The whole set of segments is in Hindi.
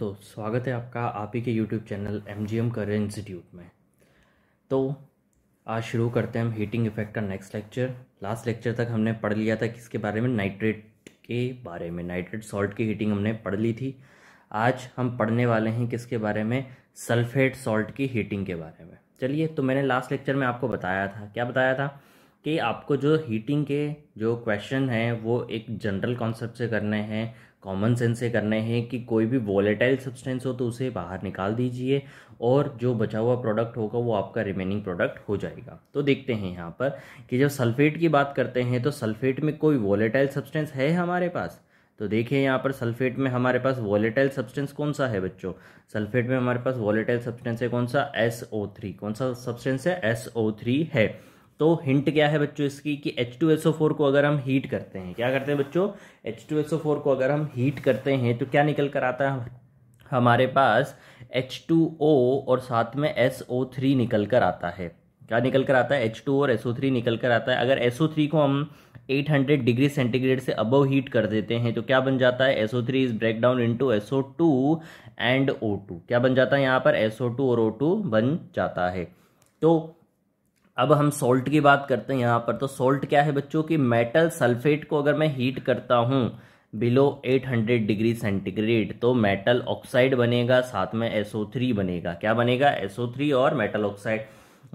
दोस्तों स्वागत है आपका आप ही के YouTube channel M G M career institute में तो आज शुरू करते हैं हम हीटिंग इफेक्ट का नेक्स्ट लेक्चर लास्ट लेक्चर तक हमने पढ़ लिया था किसके बारे में नाइट्रेट के बारे में नाइट्रेट सॉल्ट की हीटिंग हमने पढ़ ली थी आज हम पढ़ने वाले हैं किसके बारे में सल्फेट सॉल्ट की हीटिंग के बारे में चलिए तो मैंने लास्ट लेक्चर में आपको बताया था क्या बताया था कि आपको जो हीटिंग के जो क्वेश्चन हैं वो एक जनरल कॉन्सेप्ट से करने हैं कॉमन सेंस से करने हैं कि कोई भी वॉलेटाइल सब्सटेंस हो तो उसे बाहर निकाल दीजिए और जो बचा हुआ प्रोडक्ट होगा वो आपका रिमेनिंग प्रोडक्ट हो जाएगा तो देखते हैं यहाँ पर कि जब सल्फेट की बात करते हैं तो सल्फेट में कोई वॉलेटाइल सब्सटेंस है हमारे पास तो देखिए यहाँ पर सल्फेट में हमारे पास वॉलेटाइल सब्सटेंस कौन सा है बच्चों सल्फेट में हमारे पास वॉलेटाइल सब्सटेंस है कौन सा एस ओ थ्री कौन सा सब्सटेंस है एस ओ थ्री है तो हिंट क्या है बच्चों इसकी कि H2SO4 को अगर हम हीट करते हैं क्या करते हैं बच्चों H2SO4 को अगर हम हीट करते हैं तो क्या निकल कर आता है हमारे पास H2O और साथ में SO3 निकल कर आता है क्या निकल कर आता है टू और SO3 निकल कर आता है अगर SO3 को हम 800 डिग्री सेंटीग्रेड से अबव हीट कर देते हैं तो क्या बन जाता है SO3 is break down into SO2 and O2 क्या बन जाता है यहाँ पर SO2 और O2 बन जाता है तो अब हम सॉल्ट की बात करते हैं यहाँ पर तो सॉल्ट क्या है बच्चों कि मेटल सल्फेट को अगर मैं हीट करता हूँ बिलो 800 डिग्री सेंटीग्रेड तो मेटल ऑक्साइड बनेगा साथ में SO3 बनेगा क्या बनेगा SO3 और मेटल ऑक्साइड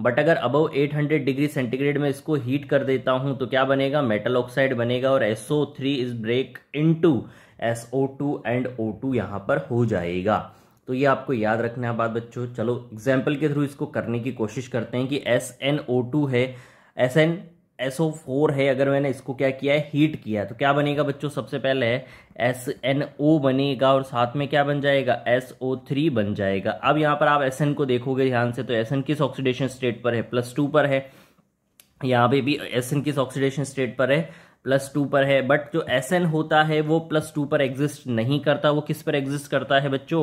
बट अगर अबव 800 डिग्री सेंटीग्रेड में इसको हीट कर देता हूँ तो क्या बनेगा मेटल ऑक्साइड बनेगा और SO3 is break into SO2 and O2 यहाँ पर हो जाएगा तो ये आपको याद रखना है बात बच्चों चलो एग्जाम्पल के थ्रू इसको करने की कोशिश करते हैं कि एस एन ओ टू है S N S O four है अगर मैंने इसको क्या किया है हीट किया है तो क्या बनेगा बच्चों सबसे पहले है एस एन ओ बनेगा और साथ में क्या बन जाएगा एस ओ थ्री बन जाएगा अब यहाँ पर आप एस एन को देखोगे ध्यान से तो एस एन किस ऑक्सीडेशन स्टेट पर है प्लस टू पर है यहाँ पे भी एस एन किस ऑक्सीडेशन स्टेट पर है प्लस टू पर है बट जो एस एन होता है वो प्लस टू पर एग्जिस्ट नहीं करता वो किस पर एग्जिस्ट करता है बच्चों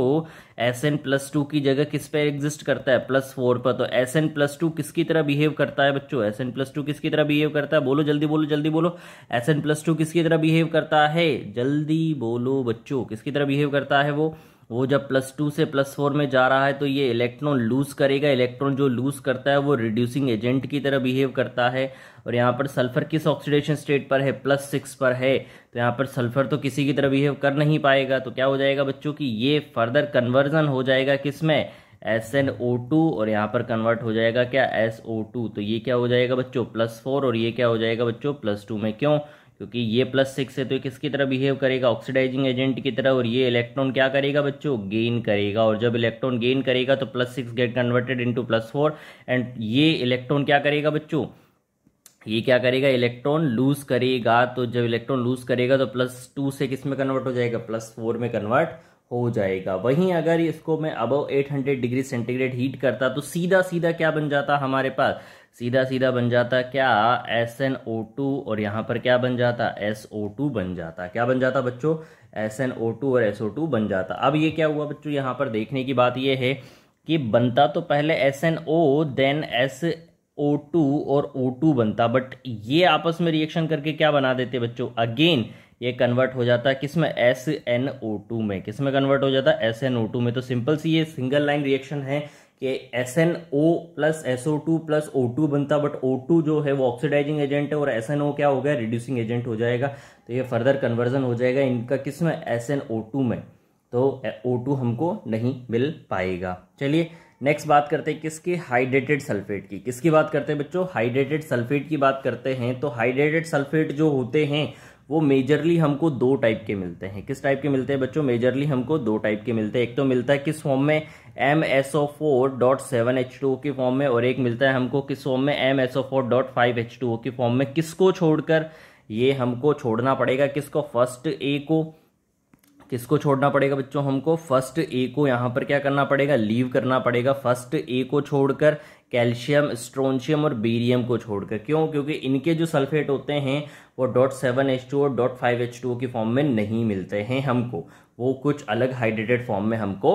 एस एन प्लस टू की जगह किस पर एग्जिस्ट करता है प्लस फोर पर तो एस एन प्लस टू किसकी तरह बिहेव करता है बच्चों एस एन प्लस टू किसकी तरह बिहेव करता है बोलो जल्दी बोलो जल्दी बोलो एस एन प्लस टू किसकी तरह बिहेव करता है जल्दी बोलो बच्चों किसकी तरह बिहेव करता है वो वो जब प्लस टू से प्लस फोर में जा रहा है तो ये इलेक्ट्रॉन लूज करेगा इलेक्ट्रॉन जो लूज करता है वो रिड्यूसिंग एजेंट की तरह बिहेव करता है और यहाँ पर सल्फर किस ऑक्सीडेशन स्टेट पर है प्लस सिक्स पर है तो यहाँ पर सल्फर तो किसी की तरह बिहेव कर नहीं पाएगा तो क्या हो जाएगा बच्चों की ये फर्दर कन्वर्जन हो जाएगा किस में एस एन ओ टू और यहाँ पर कन्वर्ट हो जाएगा क्या एस ओ टू तो ये क्या हो जाएगा बच्चों प्लस फोर और ये क्या हो जाएगा बच्चों प्लस टू में क्यों क्योंकि ये प्लस सिक्स है तो ये किसकी तरह बिहेव करेगा ऑक्सीडाइजिंग एजेंट की तरह और ये इलेक्ट्रॉन क्या करेगा बच्चों गेन करेगा और जब इलेक्ट्रॉन गेन करेगा तो plus six get converted into plus four and ये इलेक्ट्रॉन क्या करेगा बच्चों ये क्या करेगा इलेक्ट्रॉन लूज करेगा तो जब इलेक्ट्रॉन लूज करेगा तो प्लस टू से किस में कन्वर्ट हो जाएगा प्लस फोर में कन्वर्ट हो जाएगा वहीं अगर इसको मैं अबव 800 डिग्री सेंटीग्रेड हीट करता तो सीधा सीधा क्या बन जाता हमारे पास सीधा सीधा बन जाता क्या एस एन ओ टू और यहाँ पर क्या बन जाता एस ओ टू बन जाता क्या बन जाता बच्चों एस एन ओ टू और एस ओ टू बन जाता अब ये क्या हुआ बच्चों यहाँ पर देखने की बात ये है कि बनता तो पहले S N O then S O two और ओ टू बनता बट ये आपस में रिएक्शन करके क्या बना देते बच्चों अगेन ये कन्वर्ट हो जाता है किसमें एस एन ओ टू में किसमें कन्वर्ट हो जाता है एस एन ओ टू में तो सिंपल सी ये सिंगल लाइन रिएक्शन है कि S N O plus S O two plus O two बनता बट ओ टू जो है वो ऑक्सीडाइजिंग एजेंट है और एस एन ओ क्या हो गया रिड्यूसिंग एजेंट हो जाएगा तो ये फर्दर कन्वर्जन हो जाएगा इनका किस में एस एन ओ टू में तो ओ टू हमको नहीं मिल पाएगा चलिए नेक्स्ट बात करते हैं किसकी हाइड्रेटेड सल्फेट की किसकी बात करते हैं बच्चों हाइड्रेटेड सल्फेट की बात करते हैं तो हाइड्रेटेड सल्फेट जो होते हैं वो मेजरली हमको दो टाइप के मिलते हैं किस टाइप के मिलते हैं बच्चों मेजरली हमको दो टाइप के मिलते हैं एक तो मिलता है किस फॉर्म में M S O four dot seven H two O के फॉर्म में और एक मिलता है हमको किस फॉर्म में M S O four dot five H two O के फॉर्म में किसको छोड़कर ये हमको छोड़ना पड़ेगा किसको फर्स्ट ए को किसको छोड़ना पड़ेगा बच्चों हमको फर्स्ट ए को यहाँ पर क्या करना पड़ेगा लीव करना पड़ेगा फर्स्ट ए को छोड़कर कैल्शियम स्ट्रोनशियम और बीरियम को छोड़कर क्यों क्योंकि इनके जो सल्फेट होते हैं वो डॉट सेवन एच टू और डॉट फाइव एच टू की फॉर्म में नहीं मिलते हैं हमको वो कुछ अलग हाइड्रेटेड फॉर्म में हमको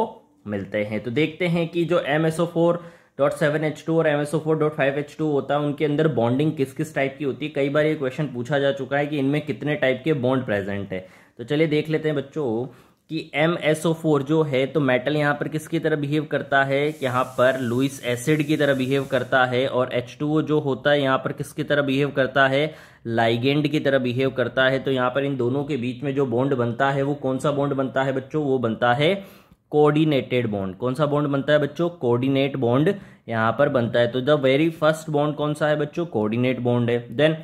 मिलते हैं तो देखते हैं कि जो M S O four dot seven H two और M S O four dot five H two होता है उनके अंदर बॉन्डिंग किस किस टाइप की होती है कई बार ये क्वेश्चन पूछा जा चुका है कि इनमें कितने टाइप के बॉन्ड प्रेजेंट है तो चलिए देख लेते हैं बच्चों कि एम एस ओ फोर जो है तो मेटल यहाँ पर किसकी तरह बिहेव करता है यहाँ पर लुइस एसिड की तरह बिहेव करता है और एच टू ओ जो होता है यहाँ पर किसकी तरह बिहेव करता है लाइगेंड की तरह बिहेव करता है तो यहाँ पर इन दोनों के बीच में जो बॉन्ड बनता है वो कौन सा बॉन्ड बनता है बच्चों वो बनता है कोऑर्डिनेटेड बॉन्ड कौन सा बॉन्ड बनता है बच्चों कोऑर्डिनेट बॉन्ड यहाँ पर बनता है तो द वेरी फर्स्ट बॉन्ड कौन सा है बच्चों कोऑर्डिनेट बॉन्ड है देन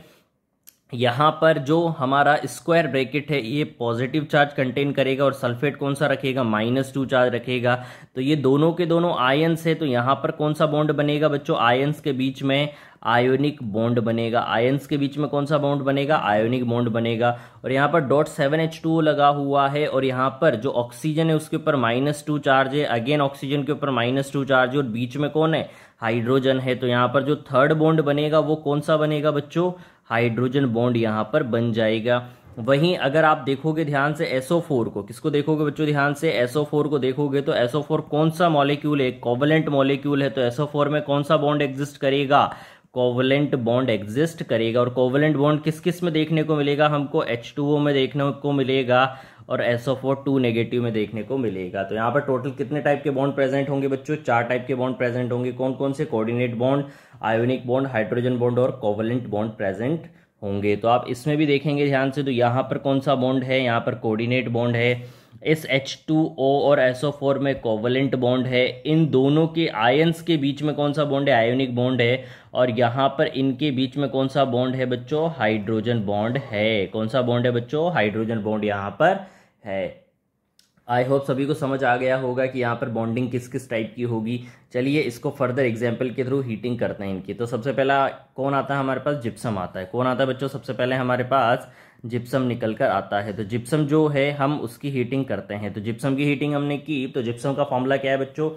यहाँ पर जो हमारा स्क्वायर ब्रैकेट है ये पॉजिटिव चार्ज कंटेन करेगा और सल्फेट कौन सा रखेगा माइनस टू चार्ज रखेगा तो ये दोनों के दोनों आयन्स है तो यहाँ पर कौन सा बॉन्ड बनेगा बच्चों आयन्स के बीच में आयोनिक बॉन्ड बनेगा आयन्स के बीच में कौन सा बॉन्ड बनेगा आयोनिक बॉन्ड बनेगा और यहाँ पर डॉट सेवन एच टू लगा हुआ है और यहाँ पर जो ऑक्सीजन है उसके ऊपर माइनस टू चार्ज है अगेन ऑक्सीजन के ऊपर माइनस टू चार्ज और बीच में कौन है हाइड्रोजन है तो यहाँ पर जो थर्ड बॉन्ड बनेगा वो कौन सा बनेगा बच्चों हाइड्रोजन बॉन्ड यहाँ पर बन जाएगा वहीं अगर आप देखोगे ध्यान से SO4 को किसको देखोगे बच्चों ध्यान से SO4 को देखोगे तो SO4 कौन सा मॉलिक्यूल है कोवलेंट मॉलिक्यूल है तो SO4 में कौन सा बॉन्ड एग्जिस्ट करेगा कोवलेंट बॉन्ड एग्जिस्ट करेगा और कोवलेंट बॉन्ड किस किस में देखने को मिलेगा हमको H2O में देखने को मिलेगा और SO4 टू नेगेटिव में देखने को मिलेगा तो यहाँ पर टोटल कितने टाइप के बॉन्ड प्रेजेंट होंगे बच्चों चार टाइप के बॉन्ड प्रेजेंट होंगे कौन कौन से coordinate bond ionic bond hydrogen bond और कोवलेंट बॉन्ड प्रेजेंट होंगे तो आप इसमें भी देखेंगे ध्यान से तो यहाँ पर कौन सा बॉन्ड है यहाँ पर कोऑर्डिनेट बॉन्ड है इस H2O और SO4 में कोवलेंट बॉन्ड है इन दोनों के आयन्स के बीच में कौन सा बॉन्ड है आयोनिक बॉन्ड है और यहाँ पर इनके बीच में कौन सा बॉन्ड है बच्चों हाइड्रोजन बॉन्ड है कौन सा बॉन्ड है बच्चों हाइड्रोजन बॉन्ड यहाँ पर है आई होप सभी को समझ आ गया होगा कि यहाँ पर बॉन्डिंग किस किस टाइप की होगी चलिए इसको फर्दर एग्जाम्पल के थ्रू हीटिंग करते हैं इनकी तो सबसे पहला कौन आता है हमारे पास जिप्सम आता है कौन आता है बच्चों सबसे पहले हमारे पास जिप्सम निकल कर आता है तो जिप्सम जो है हम उसकी हीटिंग करते हैं तो जिप्सम की हीटिंग हमने की तो जिप्सम का फॉर्मूला क्या है बच्चों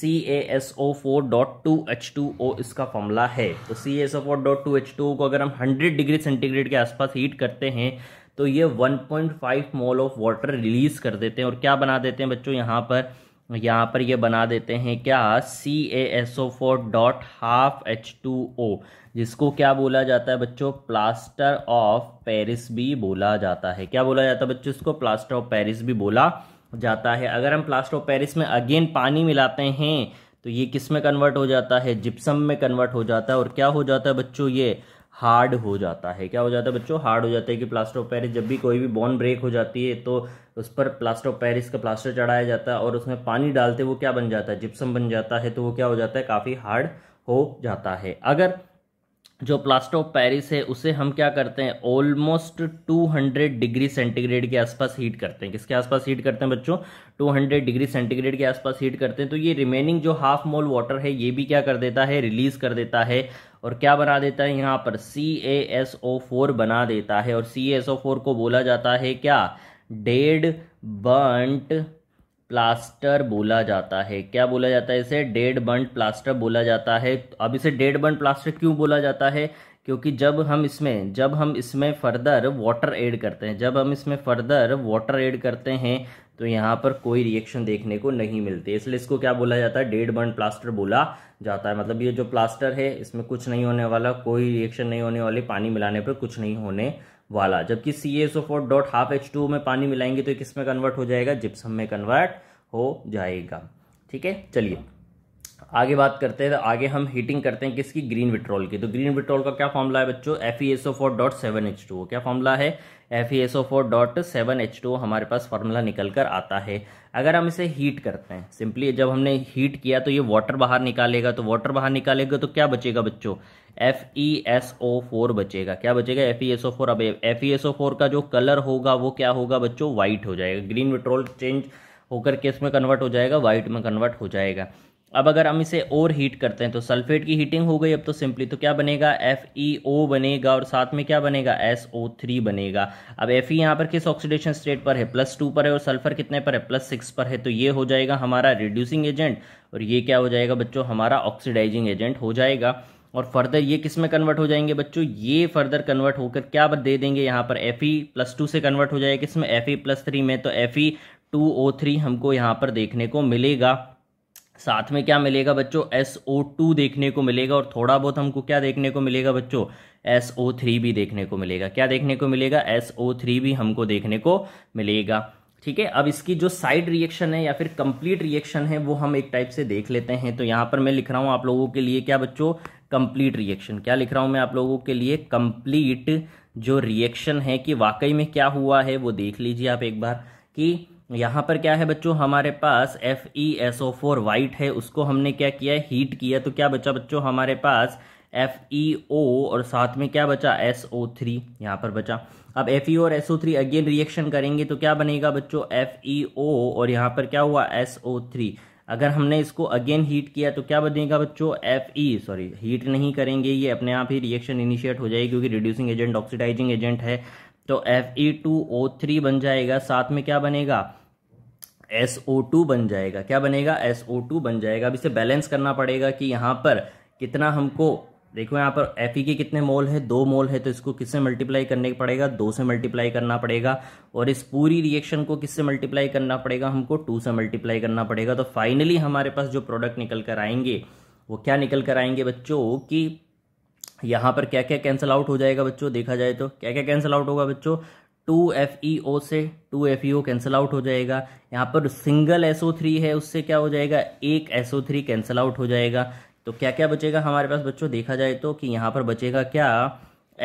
C A S O four dot two H two O इसका फॉर्मूला है तो C S O four dot two H two को अगर हम हंड्रेड डिग्री सेंटीग्रेड के आसपास हीट करते हैं तो ये 1.5 मोल ऑफ वाटर रिलीज़ कर देते हैं और क्या बना देते हैं बच्चों यहाँ पर यहाँ पर ये बना देते हैं क्या C A S O four dot half H two O जिसको क्या बोला जाता है बच्चों प्लास्टर ऑफ पेरिस भी बोला जाता है क्या बोला जाता है बच्चों इसको प्लास्टर ऑफ पेरिस भी बोला जाता है अगर हम प्लास्टर ऑफ पेरिस में अगेन पानी मिलाते हैं तो ये किस में कन्वर्ट हो जाता है जिप्सम में कन्वर्ट हो जाता है और क्या हो जाता है बच्चों ये हार्ड हो जाता है क्या हो जाता है बच्चों हार्ड हो जाता है कि प्लास्टर ऑफ पेरिस जब भी कोई भी बॉन ब्रेक हो जाती है तो उस पर प्लास्टर ऑफ पेरिस का प्लास्टर चढ़ाया जाता है और उसमें पानी डालते वो क्या बन जाता है जिप्सम बन जाता है तो वो क्या हो जाता है काफ़ी हार्ड हो जाता है अगर जो प्लास्टर ऑफ पेरिस है उसे हम क्या करते हैं ऑलमोस्ट 200 डिग्री सेंटीग्रेड के आसपास हीट करते हैं किसके आसपास हीट करते हैं बच्चों 200 डिग्री सेंटीग्रेड के आसपास हीट करते हैं तो ये रिमेनिंग जो हाफ मोल वाटर है ये भी क्या कर देता है रिलीज कर देता है और क्या बना देता है यहाँ पर सी ए एस ओ फोर बना देता है और सी एस ओ फोर को बोला जाता है क्या डेड बंट प्लास्टर बोला जाता है क्या बोला जाता है इसे डेड बंट प्लास्टर बोला जाता है अब इसे डेड बंट प्लास्टर क्यों बोला जाता है क्योंकि जब हम इसमें जब हम इसमें फर्दर वाटर ऐड करते हैं जब हम इसमें फर्दर वाटर ऐड करते हैं तो यहाँ पर कोई रिएक्शन देखने को नहीं मिलती इसलिए इसको क्या बोला जाता है डेड बर्न प्लास्टर बोला जाता है मतलब ये जो प्लास्टर है इसमें कुछ नहीं होने वाला कोई रिएक्शन नहीं होने वाली पानी मिलाने पर कुछ नहीं होने वाला जबकि C S O four dot half H two में पानी मिलाएंगे तो किस में कन्वर्ट हो जाएगा जिप्सम में कन्वर्ट हो जाएगा ठीक है चलिए आगे बात करते हैं तो आगे हम हीटिंग करते हैं किसकी ग्रीन विट्रोल की तो ग्रीन विट्रोल का क्या फॉर्मूला है बच्चों F E S O four dot seven H two क्या फॉर्मूला है F E S O four dot seven H two हमारे पास फार्मूला निकल कर आता है अगर हम इसे हीट करते हैं सिंपली जब हमने हीट किया तो ये वाटर बाहर निकालेगा तो वाटर बाहर निकालेगा तो क्या बचेगा बच्चों F E S O four बचेगा क्या बचेगा F E S O four अब F E S O four का जो कलर होगा वो क्या होगा बच्चों वाइट हो जाएगा ग्रीन पेट्रोल चेंज होकर के इसमें कन्वर्ट हो जाएगा वाइट में कन्वर्ट हो जाएगा अब अगर हम इसे और हीट करते हैं तो सल्फेट की हीटिंग हो गई अब तो सिंपली तो क्या बनेगा एफ ई ओ बनेगा और साथ में क्या बनेगा एस ओ थ्री बनेगा अब एफ ई e यहाँ पर किस ऑक्सीडेशन स्टेट पर है प्लस टू पर है और सल्फर कितने पर है प्लस सिक्स पर है तो ये हो जाएगा हमारा रिड्यूसिंग एजेंट और ये क्या हो जाएगा बच्चों हमारा ऑक्सीडाइजिंग एजेंट हो जाएगा और फर्दर ये किस में कन्वर्ट हो जाएंगे बच्चों ये फर्दर कन्वर्ट होकर क्या दे देंगे यहाँ पर एफ ई प्लस टू से कन्वर्ट हो जाएगा किस में एफ ई प्लस थ्री में तो F E two O three हमको यहाँ पर देखने को मिलेगा साथ में क्या मिलेगा बच्चों एस ओ टू देखने को मिलेगा और थोड़ा बहुत हमको क्या देखने को मिलेगा बच्चों एस ओ थ्री भी देखने को मिलेगा क्या देखने को मिलेगा एस ओ थ्री भी हमको देखने को मिलेगा ठीक है अब इसकी जो साइड रिएक्शन है या फिर कंप्लीट रिएक्शन है वो हम एक टाइप से देख लेते हैं तो यहाँ पर मैं लिख रहा हूँ आप लोगों के लिए क्या बच्चों कंप्लीट रिएक्शन क्या लिख रहा हूँ मैं आप लोगों के लिए कंप्लीट जो रिएक्शन है कि वाकई में क्या हुआ है वो देख लीजिए आप एक बार कि यहाँ पर क्या है बच्चों हमारे पास F E S O four white है उसको हमने क्या किया है हीट किया तो क्या बचा बच्चों हमारे पास एफ ई ओ और साथ में क्या बचा एस ओ थ्री यहाँ पर बचा अब एफ ई ओ और S O three again reaction करेंगे तो क्या बनेगा बच्चों एफ ई ओ और यहाँ पर क्या हुआ एस ओ थ्री अगर हमने इसको अगेन हीट किया तो क्या बनेगा बच्चों एफ ई सॉरी हीट नहीं करेंगे ये अपने आप ही रिएक्शन इनिशिएट हो जाएगी क्योंकि रिड्यूसिंग एजेंट ऑक्सीडाइजिंग एजेंट है तो F E two O three बन जाएगा साथ में क्या बनेगा एस ओ टू बन जाएगा क्या बनेगा एस ओ टू बन जाएगा अब इसे बैलेंस करना पड़ेगा कि यहाँ पर कितना हमको देखो यहाँ पर एफ e के कितने मोल है दो मोल है तो इसको किससे मल्टीप्लाई करने पड़ेगा दो से मल्टीप्लाई करना पड़ेगा और इस पूरी रिएक्शन को किससे मल्टीप्लाई करना पड़ेगा हमको टू से मल्टीप्लाई करना पड़ेगा तो फाइनली हमारे पास जो प्रोडक्ट निकल कर आएंगे वो क्या निकल कर आएंगे बच्चों की यहाँ पर क्या क्या कैंसिल आउट हो जाएगा बच्चों देखा जाए तो क्या क्या कैंसिल आउट होगा बच्चों टू एफ ई ओ से two F E O cancel out हो जाएगा यहाँ पर सिंगल एस ओ थ्री है उससे क्या हो जाएगा एक S O three cancel out हो जाएगा तो क्या क्या बचेगा हमारे पास बच्चों देखा जाए तो कि यहाँ पर बचेगा क्या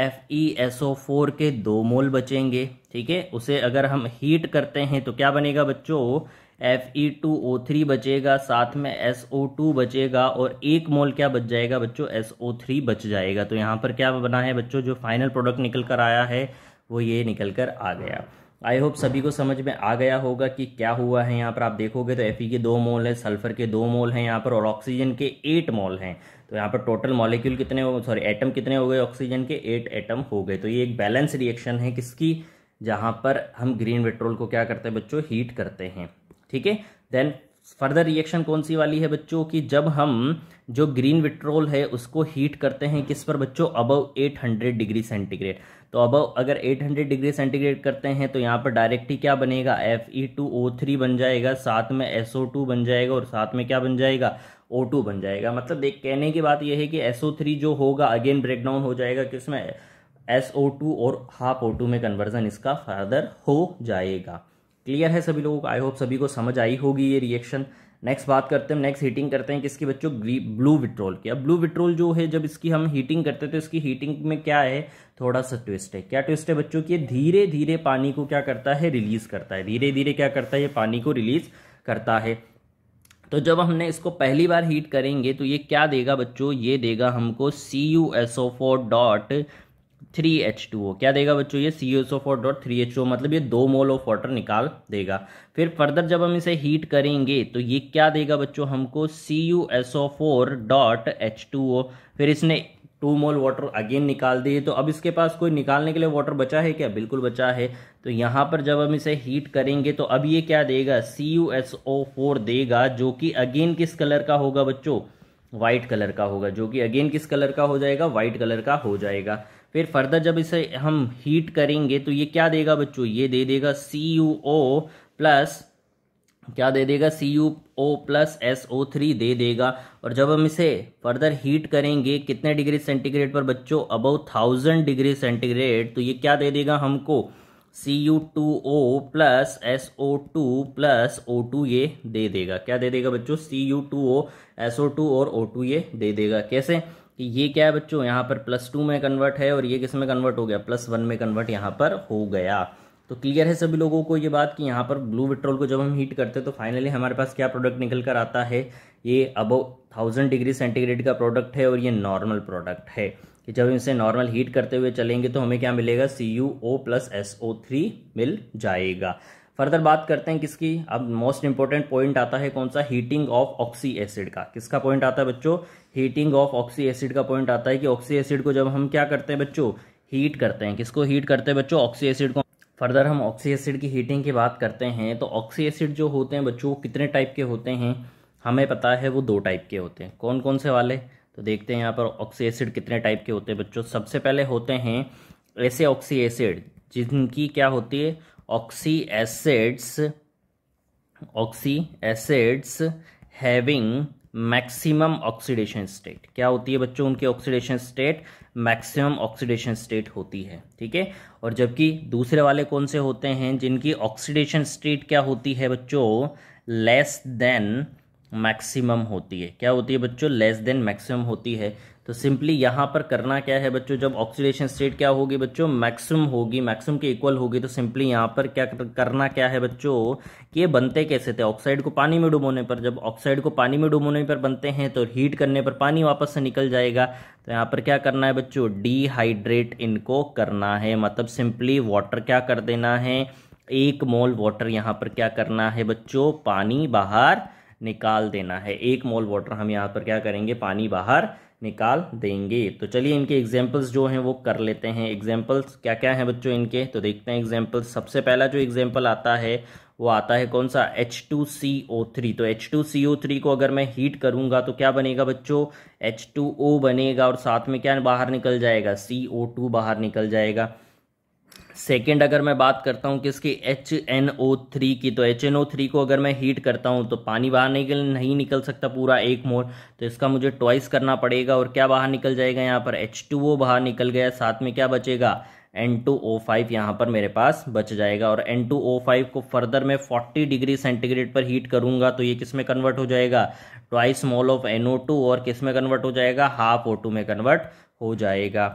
F E S O four के दो मोल बचेंगे ठीक है उसे अगर हम हीट करते हैं तो क्या बनेगा बच्चों F E two O three बचेगा साथ में एस ओ टू बचेगा और एक मोल क्या बच जाएगा बच्चों एस ओ थ्री बच जाएगा तो यहाँ पर क्या बना है बच्चों जो फाइनल प्रोडक्ट निकल कर आया है वो ये निकल कर आ गया आई होप सभी को समझ में आ गया होगा कि क्या हुआ है यहाँ पर आप देखोगे तो एफ के दो मोल है सल्फर के दो मोल हैं यहाँ पर और ऑक्सीजन के एट मोल हैं तो यहाँ पर टोटल मॉलिक्यूल कितने हो सॉरी एटम कितने हो गए ऑक्सीजन के एट एटम हो गए तो ये एक बैलेंस रिएक्शन है किसकी जहाँ पर हम ग्रीन पेट्रोल को क्या करते हैं बच्चों हीट करते हैं ठीक है देन फर्दर रिएक्शन कौन सी वाली है बच्चों की जब हम जो ग्रीन विट्रोल है उसको हीट करते हैं किस पर बच्चों अबव 800 डिग्री सेंटीग्रेड तो अबव अगर 800 डिग्री सेंटीग्रेड करते हैं तो यहाँ पर डायरेक्ट ही क्या बनेगा F E two O three बन जाएगा साथ में एस ओ टू बन जाएगा और साथ में क्या बन जाएगा ओ टू बन जाएगा मतलब देख कहने की बात यह है कि एस ओ थ्री जो होगा अगेन ब्रेकडाउन हो जाएगा किसमें एस ओ टू और हाफ ओ टू में कन्वर्जन इसका फर्दर हो जाएगा क्लियर है सभी लोगों को आई होप सभी को समझ आई होगी ये रिएक्शन नेक्स्ट बात करते हैं नेक्स्ट हीटिंग करते हैं किसकी बच्चों ब्लू विट्रोल की अब ब्लू विट्रोल जो है जब इसकी हम हीटिंग करते हैं तो इसकी हीटिंग में क्या है थोड़ा सा ट्विस्ट है क्या ट्विस्ट है बच्चों की धीरे धीरे पानी को क्या करता है रिलीज करता है धीरे धीरे क्या करता है ये पानी को रिलीज करता है तो जब हमने इसको पहली बार हीट करेंगे तो ये क्या देगा बच्चों ये देगा हमको C U S O four dot three H two O क्या देगा बच्चों ये C S O four dot three H O मतलब ये दो मोल ऑफ वाटर निकाल देगा फिर फर्दर जब हम इसे हीट करेंगे तो ये क्या देगा बच्चों हमको C U S O four dot H two O फिर इसने टू मोल वाटर अगेन निकाल दिए तो अब इसके पास कोई निकालने के लिए वाटर बचा है क्या बिल्कुल बचा है तो यहाँ पर जब हम इसे हीट करेंगे तो अब ये क्या देगा C U S O four देगा जो कि अगेन किस कलर का होगा बच्चों वाइट कलर का होगा जो कि अगेन किस कलर का हो जाएगा वाइट कलर का हो जाएगा फिर फर्दर जब इसे हम हीट करेंगे तो ये क्या देगा बच्चों ये दे देगा सी यू ओ प्लस क्या दे देगा C U O plus S O three दे देगा और जब हम इसे फर्दर हीट करेंगे कितने डिग्री सेंटीग्रेड पर बच्चों अबव थाउजेंड डिग्री सेंटीग्रेड तो ये क्या दे देगा हमको C U two O plus S O two plus O two ये दे देगा क्या दे देगा बच्चों C U two O S O two और ओ टू ये दे देगा कैसे कि ये क्या है बच्चों यहाँ पर प्लस टू में कन्वर्ट है और ये किस में कन्वर्ट हो गया प्लस वन में कन्वर्ट यहाँ पर हो गया तो क्लियर है सभी लोगों को ये बात कि यहाँ पर ब्लू पेट्रोल को जब हम हीट करते हैं तो फाइनली हमारे पास क्या प्रोडक्ट निकल कर आता है ये अबो थाउजेंड डिग्री सेंटीग्रेड का प्रोडक्ट है और ये नॉर्मल प्रोडक्ट है कि जब इसे नॉर्मल हीट करते हुए चलेंगे तो हमें क्या मिलेगा C U O plus S O three मिल जाएगा फर्दर बात करते हैं किसकी अब मोस्ट इंपॉर्टेंट पॉइंट आता है कौन सा हीटिंग ऑफ ऑक्सी एसिड का किसका पॉइंट आता है बच्चों हीटिंग ऑफ ऑक्सी एसिड का पॉइंट आता है कि ऑक्सी एसिड को जब हम क्या करते हैं बच्चों हीट करते हैं किसको हीट करते हैं बच्चों ऑक्सी एसिड को फर्दर हम ऑक्सी एसिड की हीटिंग की बात करते हैं तो ऑक्सी एसिड जो होते हैं बच्चों कितने टाइप के होते हैं हमें पता है वो दो टाइप के होते हैं कौन कौन से वाले तो देखते हैं यहाँ पर ऑक्सी एसिड कितने टाइप के होते हैं बच्चों सबसे पहले होते हैं ऐसे ऑक्सी एसिड जिनकी क्या होती है oxy acids oxy acids having maximum oxidation state क्या होती है बच्चों उनकी oxidation state maximum oxidation state होती है ठीक है और जबकि दूसरे वाले कौन से होते हैं जिनकी ऑक्सीडेशन स्टेट क्या होती है बच्चों लेस देन मैक्सिमम होती है क्या होती है बच्चों लेस देन मैक्सिमम होती है तो सिंपली यहाँ पर करना क्या है बच्चों जब ऑक्सीडेशन स्टेट क्या होगी बच्चों मैक्सिमम होगी मैक्सिमम के इक्वल होगी तो सिंपली यहाँ पर क्या करना क्या है बच्चों कि ये बनते कैसे थे ऑक्साइड को पानी में डुबोने पर जब ऑक्साइड को पानी में डुबोने पर बनते हैं तो हीट करने पर पानी वापस से निकल जाएगा तो यहाँ पर क्या करना है बच्चों डिहाइड्रेट इनको करना है मतलब सिंपली वाटर क्या कर देना है एक मोल वाटर यहाँ पर क्या करना है बच्चों पानी बाहर निकाल देना है एक मोल वाटर हम यहाँ पर क्या करेंगे पानी बाहर निकाल देंगे तो चलिए इनके एग्जाम्पल्स जो हैं वो कर लेते हैं एग्जाम्पल्स क्या क्या हैं बच्चों इनके तो देखते हैं एग्जाम्पल्स सबसे पहला जो एग्जाम्पल आता है वो आता है कौन सा H2CO3 तो H2CO3 को अगर मैं हीट करूंगा तो क्या बनेगा बच्चों H2O बनेगा और साथ में क्या बाहर निकल जाएगा CO2 बाहर निकल जाएगा सेकेंड अगर मैं बात करता हूँ किसकी एच एन ओ थ्री की तो एच एन ओ थ्री को अगर मैं हीट करता हूँ तो पानी बाहर निकल नहीं निकल सकता पूरा एक मोल तो इसका मुझे ट्वाइस करना पड़ेगा और क्या बाहर निकल जाएगा यहाँ पर एच टू ओ बाहर निकल गया साथ में क्या बचेगा एन टू ओ फाइव यहाँ पर मेरे पास बच जाएगा और एन टू ओ फाइव को फर्दर मैं फोर्टी डिग्री सेंटीग्रेड पर हीट करूंगा तो ये किस में कन्वर्ट हो जाएगा twice mole of N O two और किस में कन्वर्ट हो जाएगा हाफ ओ टू में कन्वर्ट हो जाएगा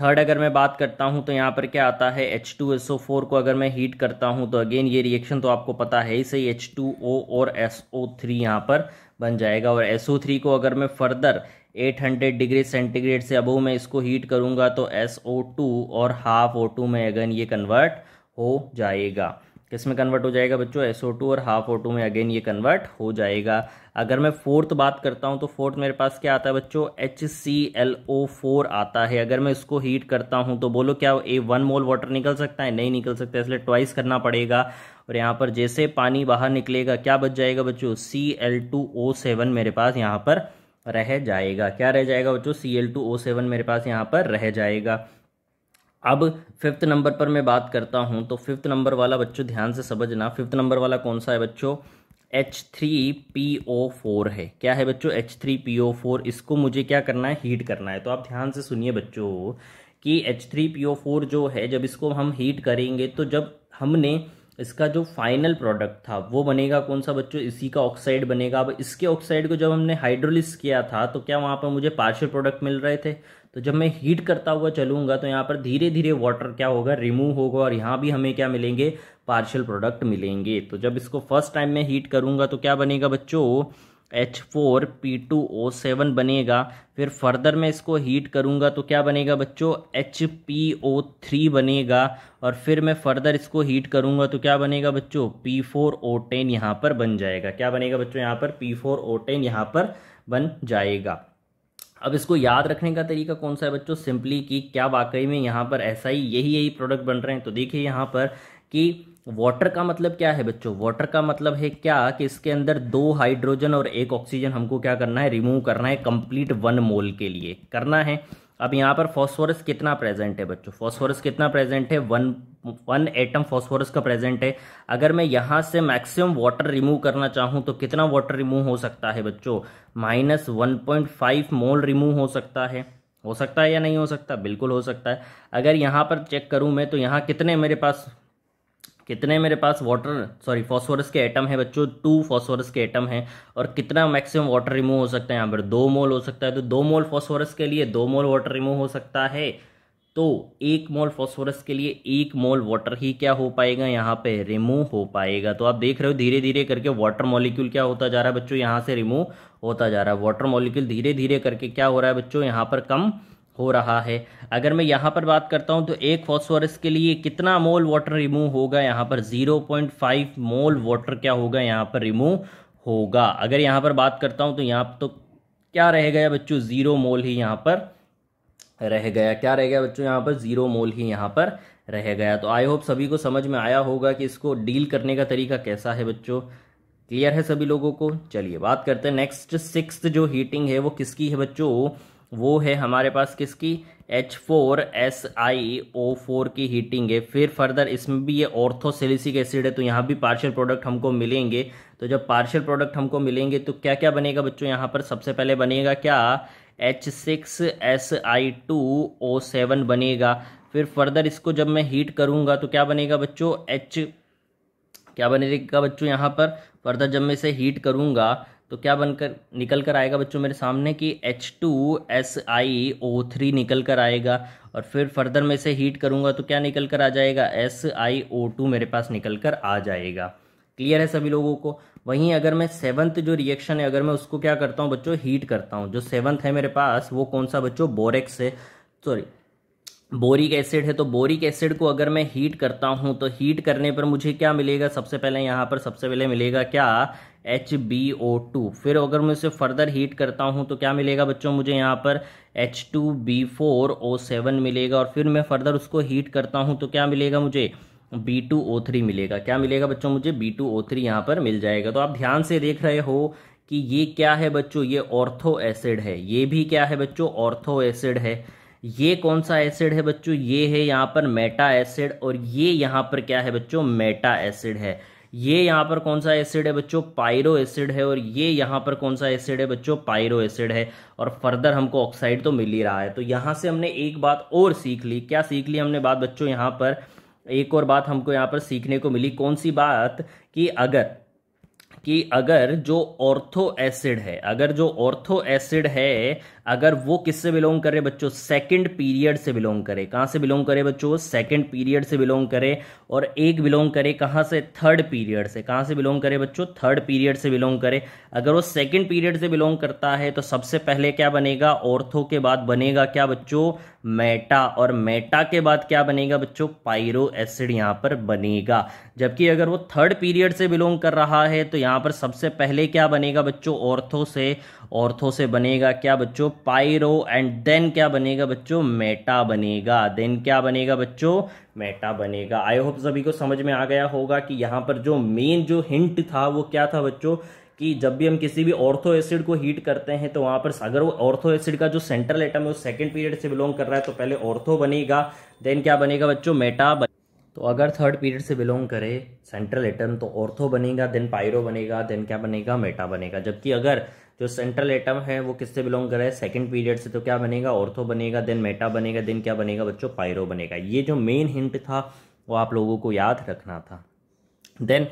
थर्ड अगर मैं बात करता हूँ तो यहाँ पर क्या आता है H2SO4 को अगर मैं हीट करता हूँ तो अगेन ये रिएक्शन तो आपको पता है ही सही H2O और SO3 यहाँ पर बन जाएगा और SO3 को अगर मैं फर्दर 800 डिग्री सेंटीग्रेड से अबो मैं इसको हीट करूँगा तो SO2 और हाफ O2 में अगेन ये कन्वर्ट हो जाएगा किस में कन्वर्ट हो जाएगा बच्चों एस और हाफ ओ टू में अगेन ये कन्वर्ट हो जाएगा अगर मैं फोर्थ बात करता हूँ तो फोर्थ मेरे पास क्या आता है बच्चों H C L O four आता है अगर मैं इसको हीट करता हूँ तो बोलो क्या ए वन मोल वाटर निकल सकता है नहीं निकल सकता इसलिए ट्वाइस करना पड़ेगा और यहाँ पर जैसे पानी बाहर निकलेगा क्या बच जाएगा बच्चों C L two O seven मेरे पास यहाँ पर रह जाएगा क्या रह जाएगा बच्चों C L two O seven मेरे पास यहाँ पर रह जाएगा अब फिफ्थ नंबर पर मैं बात करता हूँ तो फिफ्थ नंबर वाला बच्चों ध्यान से समझना फिफ्थ नंबर वाला कौन सा है बच्चों H three P O four है क्या है बच्चों H three P O four इसको मुझे क्या करना है हीट करना है तो आप ध्यान से सुनिए बच्चों कि H three P O four जो है जब इसको हम हीट करेंगे तो जब हमने इसका जो फाइनल प्रोडक्ट था वो बनेगा कौन सा बच्चों इसी का ऑक्साइड बनेगा अब इसके ऑक्साइड को जब हमने हाइड्रोलिस किया था तो क्या वहाँ पर मुझे पार्शियल प्रोडक्ट मिल रहे थे तो जब मैं हीट करता हुआ चलूँगा तो यहाँ पर धीरे धीरे वाटर क्या होगा रिमूव होगा और यहाँ भी हमें क्या मिलेंगे पार्शियल प्रोडक्ट मिलेंगे तो जब इसको फर्स्ट टाइम मैं हीट करूँगा तो क्या बनेगा बच्चों H four P two O seven बनेगा फिर फर्दर मैं इसको हीट करूँगा तो क्या बनेगा बच्चों एच पी ओ थ्री बनेगा और फिर मैं फर्दर इसको हीट करूँगा तो क्या बनेगा बच्चों पी फोर ओ टेन यहाँ पर बन जाएगा क्या बनेगा बच्चों यहाँ पर पी फोर ओ टेन यहाँ पर बन जाएगा अब इसको याद रखने का तरीका कौन सा है बच्चों सिंपली कि क्या वाकई में यहाँ पर ऐसा ही यही यही प्रोडक्ट बन रहे हैं तो देखिए यहाँ पर कि वाटर का मतलब क्या है बच्चों वाटर का मतलब है क्या कि इसके अंदर दो हाइड्रोजन और एक ऑक्सीजन हमको क्या करना है रिमूव करना है कंप्लीट वन मोल के लिए करना है अब यहाँ पर फॉस्फोरस कितना प्रेजेंट है बच्चों फॉस्फोरस कितना प्रेजेंट है वन वन एटम फॉस्फोरस का प्रेजेंट है अगर मैं यहाँ से मैक्सिमम वाटर रिमूव करना चाहूँ तो कितना वाटर रिमूव हो सकता है बच्चों minus one point five mole remove हो सकता है हो सकता है या नहीं हो सकता बिल्कुल हो सकता है अगर यहाँ पर चेक करूँ मैं तो यहाँ कितने मेरे पास कितने मेरे पास वाटर सॉरी फॉस्फोरस के एटम है बच्चों टू फॉस्फोरस के एटम है और कितना मैक्सिमम वाटर रिमूव हो सकता है यहाँ पर दो मोल हो सकता है तो दो मोल फॉस्फोरस के लिए दो मोल वाटर रिमूव हो सकता है तो एक मोल फॉस्फोरस के लिए एक मोल वाटर ही क्या हो पाएगा यहाँ पे रिमूव हो पाएगा तो आप देख रहे हो धीरे धीरे करके वाटर मॉलिक्यूल क्या होता जा रहा है बच्चों यहाँ से रिमूव होता जा रहा है वाटर मॉलिक्यूल धीरे धीरे करके क्या हो रहा है बच्चों यहाँ पर कम हो रहा है अगर मैं यहाँ पर बात करता हूँ तो एक फॉस्फोरस के लिए कितना मोल वाटर रिमूव होगा यहाँ पर 0.5 मोल वाटर क्या होगा यहाँ पर रिमूव होगा अगर यहाँ पर बात करता हूँ तो यहाँ पर तो क्या रह गया बच्चों ज़ीरो मोल ही यहाँ पर रह गया क्या रह गया बच्चों यहाँ पर ज़ीरो मोल ही यहाँ पर रह गया तो आई होप सभी को समझ में आया होगा कि इसको डील करने का तरीका कैसा है बच्चों क्लियर है सभी लोगों को चलिए बात करते हैं नेक्स्ट सिक्स जो हीटिंग है वो किसकी है बच्चों वो है हमारे पास किसकी H four S I O four की हीटिंग है फिर फर्दर इसमें भी ये ऑर्थोसेलिसिक एसिड है तो यहाँ भी पार्शियल प्रोडक्ट हमको मिलेंगे तो जब पार्शियल प्रोडक्ट हमको मिलेंगे तो क्या क्या बनेगा बच्चों यहाँ पर सबसे पहले बनेगा क्या H six S I two O seven बनेगा फिर फर्दर इसको जब मैं हीट करूँगा तो क्या बनेगा बच्चों एच क्या बनेगा बच्चों यहाँ पर फर्दर जब मैं इसे हीट करूँगा तो क्या बनकर निकल कर आएगा बच्चों मेरे सामने कि H two S I O three निकल कर आएगा और फिर फर्दर में से हीट करूँगा तो क्या निकल कर आ जाएगा एस आई ओ टू मेरे पास निकल कर आ जाएगा क्लियर है सभी लोगों को वहीं अगर मैं सेवन्थ जो रिएक्शन है अगर मैं उसको क्या करता हूँ बच्चों हीट करता हूँ जो सेवन्थ है मेरे पास वो कौन सा बच्चों बोरेक्स है सॉरी बोरिक एसिड है तो बोरिक एसिड को अगर मैं हीट करता हूँ तो हीट करने पर मुझे क्या मिलेगा सबसे पहले यहाँ पर सबसे पहले मिलेगा क्या एच बी ओ टू फिर अगर मैं उसे फर्दर हीट करता हूँ तो क्या मिलेगा बच्चों मुझे यहाँ पर H two B four O seven मिलेगा और फिर मैं फर्दर उसको हीट करता हूँ तो क्या मिलेगा मुझे बी टू ओ थ्री मिलेगा क्या मिलेगा बच्चों मुझे बी टू ओ थ्री यहाँ पर मिल जाएगा तो आप ध्यान से देख रहे हो कि ये क्या है बच्चों ये ऑर्थो एसिड है ये भी क्या है बच्चों ऑर्थो एसिड है ये कौन सा एसिड है बच्चों ये है यहाँ पर मेटा एसिड और ये यहाँ पर क्या है बच्चों मेटा एसिड है ये यहाँ पर कौन सा एसिड है बच्चों पायरो एसिड है और ये यहाँ पर कौन सा एसिड है बच्चों पायरो एसिड है और फर्दर हमको ऑक्साइड तो मिल ही रहा है तो यहाँ से हमने एक बात और सीख ली क्या सीख ली हमने बात बच्चों यहाँ पर एक और बात हमको यहाँ पर सीखने को मिली कौन सी बात कि अगर कि अगर जो ऑर्थो एसिड है अगर जो ऑर्थो एसिड है अगर वो किससे बिलोंग करे बच्चों सेकंड पीरियड से बिलोंग करे कहाँ से बिलोंग करे बच्चों सेकंड पीरियड से बिलोंग करे और एक बिलोंग करे कहाँ से थर्ड पीरियड से कहाँ से बिलोंग करे बच्चों थर्ड पीरियड से बिलोंग करे अगर वो सेकंड पीरियड से बिलोंग करता है तो सबसे पहले क्या बनेगा ऑर्थो के बाद बनेगा क्या बच्चों मेटा और मेटा के बाद क्या बनेगा बच्चों पायरो एसिड यहाँ पर बनेगा जबकि अगर वो थर्ड पीरियड से बिलोंग कर रहा है तो यहाँ पर सबसे पहले क्या बनेगा बच्चों ऑर्थो से ऑर्थो से बनेगा क्या बच्चों पायरो एंड देन क्या बनेगा बच्चों मेटा बनेगा देन क्या बनेगा बच्चों मेटा बनेगा आई होप सभी को समझ में आ गया होगा कि यहाँ पर जो मेन जो हिंट था वो क्या था बच्चों कि जब भी हम किसी भी ऑर्थो एसिड को हीट करते हैं तो वहां पर अगर वो ऑर्थो एसिड का जो सेंट्रल एटम है वो सेकंड पीरियड से बिलोंग कर रहा है तो पहले ऑर्थो बनेगा देन क्या बनेगा बच्चों मेटा बने तो अगर थर्ड पीरियड से बिलोंग करे सेंट्रल एटम तो ऑर्थो बनेगा देन पायरो बनेगा देन क्या बनेगा मेटा बनेगा जबकि अगर जो सेंट्रल एटम है वो किससे बिलोंग कर रहा है सेकंड पीरियड से तो क्या बनेगा ऑर्थो बनेगा देन मेटा बनेगा देन क्या बनेगा बच्चों पायरो बनेगा ये जो मेन हिंट था वो आप लोगों को याद रखना था देन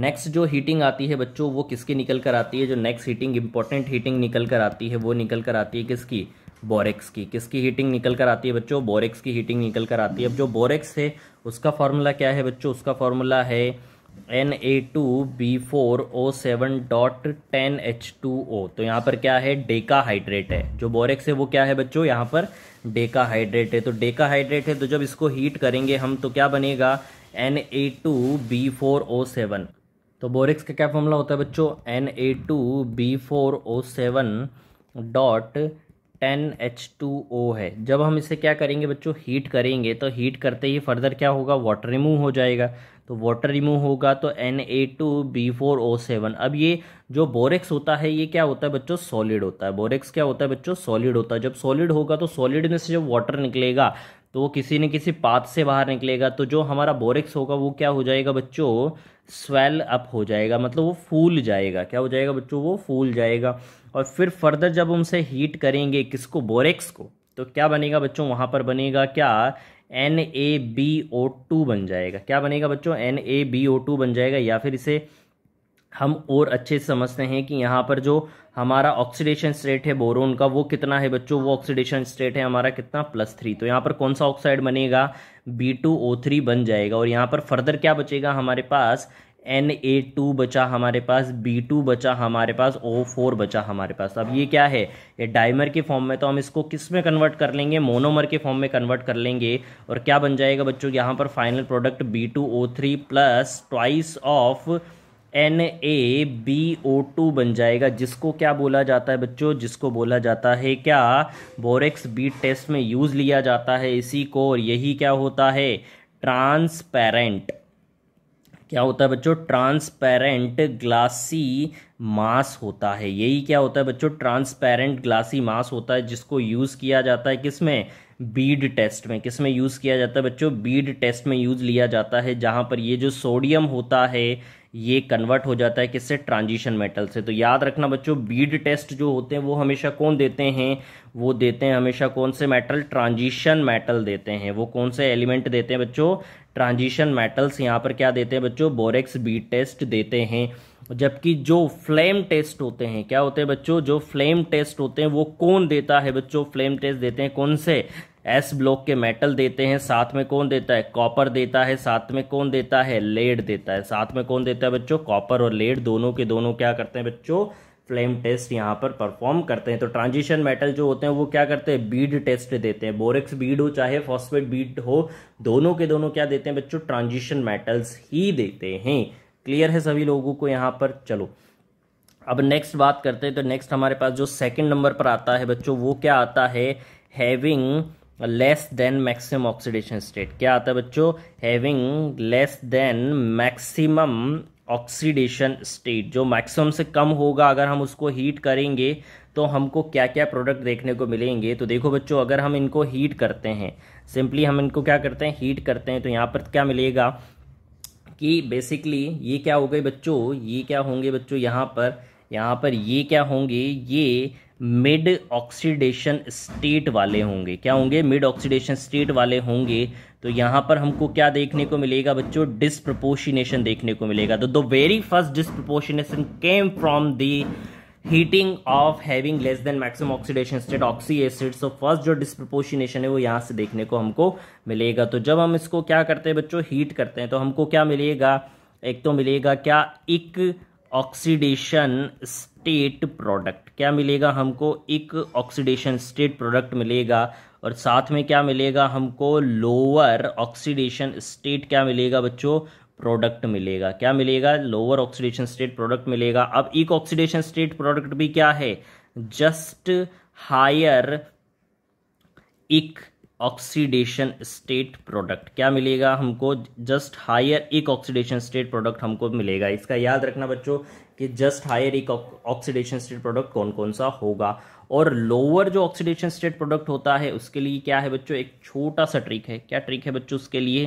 नेक्स्ट जो हीटिंग आती है बच्चों वो किसकी निकल कर आती है जो नेक्स्ट हीटिंग इंपॉर्टेंट हीटिंग निकल कर आती है वो निकल कर आती है किसकी बोरेक्स की किसकी हीटिंग निकल कर आती है बच्चों बोरेक्स की हीटिंग निकल कर आती है अब जो बोरेक्स है उसका फॉर्मूला क्या है बच्चों उसका फॉर्मूला है N A two B four O seven dot ten H two O तो यहाँ पर क्या है डेका हाइड्रेट है जो बोरेक्स है वो क्या है बच्चों यहाँ पर डेका हाइड्रेट है तो डेका हाइड्रेट है तो जब इसको हीट करेंगे हम तो क्या बनेगा N A two B four O seven तो बोरिक्स का क्या फॉर्मूला होता है बच्चों N A two B four O seven dot ten H two O है जब हम इसे क्या करेंगे बच्चों हीट करेंगे तो हीट करते ही फर्दर क्या होगा वाटर रिमूव हो जाएगा तो वाटर रिमूव होगा तो N A two B four O seven अब ये जो बोरेक्स होता है ये क्या होता है बच्चों सॉलिड होता है बोरेक्स क्या होता है बच्चों सॉलिड होता है जब सॉलिड होगा तो सॉलिड में से जब वाटर निकलेगा तो वो किसी न किसी पात से बाहर निकलेगा तो जो हमारा बोरेक्स होगा वो क्या हो जाएगा बच्चों स्वेल अप हो जाएगा मतलब वो फूल जाएगा क्या हो जाएगा बच्चों वो फूल जाएगा और फिर फर्दर जब हम उसे हीट करेंगे किसको बोरेक्स को तो क्या बनेगा बच्चों वहाँ पर बनेगा क्या N A B O two बन जाएगा क्या बनेगा बच्चों N A B O two बन जाएगा या फिर इसे हम और अच्छे से समझते हैं कि यहाँ पर जो हमारा ऑक्सीडेशन स्टेट है बोरोन का वो कितना है बच्चों वो ऑक्सीडेशन स्टेट है हमारा कितना प्लस थ्री तो यहाँ पर कौन सा ऑक्साइड बनेगा बी टू ओ थ्री बन जाएगा और यहाँ पर फर्दर क्या बचेगा हमारे पास एन ए टू बचा हमारे पास बी टू बचा हमारे पास ओ फोर बचा हमारे पास अब ये क्या है ये डाइमर के फॉर्म में तो हम इसको किस में कन्वर्ट कर लेंगे मोनोमर के फॉर्म में कन्वर्ट कर लेंगे और क्या बन जाएगा बच्चों यहाँ पर final product B two O three plus twice of N A B O two बन जाएगा जिसको क्या बोला जाता है बच्चों जिसको बोला जाता है क्या बोरेक्स बी टेस्ट में यूज़ लिया जाता है इसी को और यही क्या होता है ट्रांसपेरेंट क्या होता है बच्चों ट्रांसपेरेंट ग्लासी मास होता है यही क्या होता है बच्चों ट्रांसपेरेंट ग्लासी मास होता है जिसको यूज़ किया जाता है किसमें बीड टेस्ट में किस में यूज़ किया जाता है बच्चों बीड टेस्ट में यूज़ लिया जाता है जहाँ पर ये जो सोडियम होता है ये कन्वर्ट हो जाता है किससे ट्रांजिशन मेटल से तो याद रखना बच्चों बीड टेस्ट जो होते हैं वो हमेशा कौन देते हैं वो देते हैं हमेशा कौन से मेटल ट्रांजिशन मेटल देते हैं वो कौन से एलिमेंट देते हैं बच्चों ट्रांजिशन मेटल्स यहाँ पर क्या देते हैं बच्चों बोरेक्स बीड टेस्ट देते हैं जबकि जो फ्लेम टेस्ट होते हैं क्या होते हैं बच्चों जो फ्लेम टेस्ट होते हैं वो कौन देता है बच्चों फ्लेम टेस्ट देते हैं कौन से एस ब्लॉक के मेटल देते हैं साथ में कौन देता है कॉपर देता है साथ में कौन देता है लेड देता है साथ में कौन देता है बच्चों कॉपर और लेड दोनों के दोनों क्या करते हैं बच्चों फ्लेम टेस्ट यहाँ पर परफॉर्म करते हैं तो ट्रांजिशन मेटल जो होते हैं वो क्या करते हैं बीड टेस्ट देते हैं बोरेक्स बीड हो चाहे फॉस्फेट बीड हो दोनों के दोनों क्या देते हैं बच्चों ट्रांजिशन मेटल्स ही देते हैं क्लियर है सभी लोगों को यहाँ पर चलो अब नेक्स्ट बात करते हैं तो नेक्स्ट हमारे पास जो सेकंड नंबर पर आता है बच्चों वो क्या आता है having less than maximum oxidation state क्या आता है बच्चों having less than maximum oxidation state जो मैक्सिमम से कम होगा अगर हम उसको हीट करेंगे तो हमको क्या क्या प्रोडक्ट देखने को मिलेंगे तो देखो बच्चों अगर हम इनको हीट करते हैं सिंपली हम इनको क्या करते हैं हीट करते हैं तो यहाँ पर क्या मिलेगा कि बेसिकली ये क्या हो गई बच्चों ये क्या होंगे बच्चों यहाँ पर यहाँ पर ये क्या होंगे ये मिड ऑक्सीडेशन स्टेट वाले होंगे क्या होंगे मिड ऑक्सीडेशन स्टेट वाले होंगे तो यहाँ पर हमको क्या देखने को मिलेगा बच्चों डिस्प्रपोशिनेशन देखने को मिलेगा तो the very first disproportionation came from the heating of having less than maximum oxidation state oxy acid so first जो डिस्प्रपोशिनेशन है वो यहाँ से देखने को हमको मिलेगा तो जब हम इसको क्या करते हैं बच्चों हीट करते हैं तो हमको क्या मिलेगा एक तो मिलेगा क्या एक ऑक्सीडेशन स्टेट प्रोडक्ट क्या मिलेगा हमको एक ऑक्सीडेशन स्टेट प्रोडक्ट मिलेगा और साथ में क्या मिलेगा हमको लोअर ऑक्सीडेशन स्टेट क्या मिलेगा बच्चों प्रोडक्ट मिलेगा क्या मिलेगा लोअर ऑक्सीडेशन स्टेट प्रोडक्ट मिलेगा अब एक ऑक्सीडेशन स्टेट प्रोडक्ट भी क्या है जस्ट हायर एक ऑक्सीडेशन स्टेट प्रोडक्ट क्या मिलेगा हमको जस्ट हायर एक ऑक्सीडेशन स्टेट प्रोडक्ट हमको मिलेगा इसका याद रखना बच्चों कि जस्ट हायर एक ऑक्सीडेशन स्टेट प्रोडक्ट कौन कौन सा होगा और लोअर जो ऑक्सीडेशन स्टेट प्रोडक्ट होता है उसके लिए क्या है बच्चों एक छोटा सा ट्रिक है क्या ट्रिक है बच्चों उसके लिए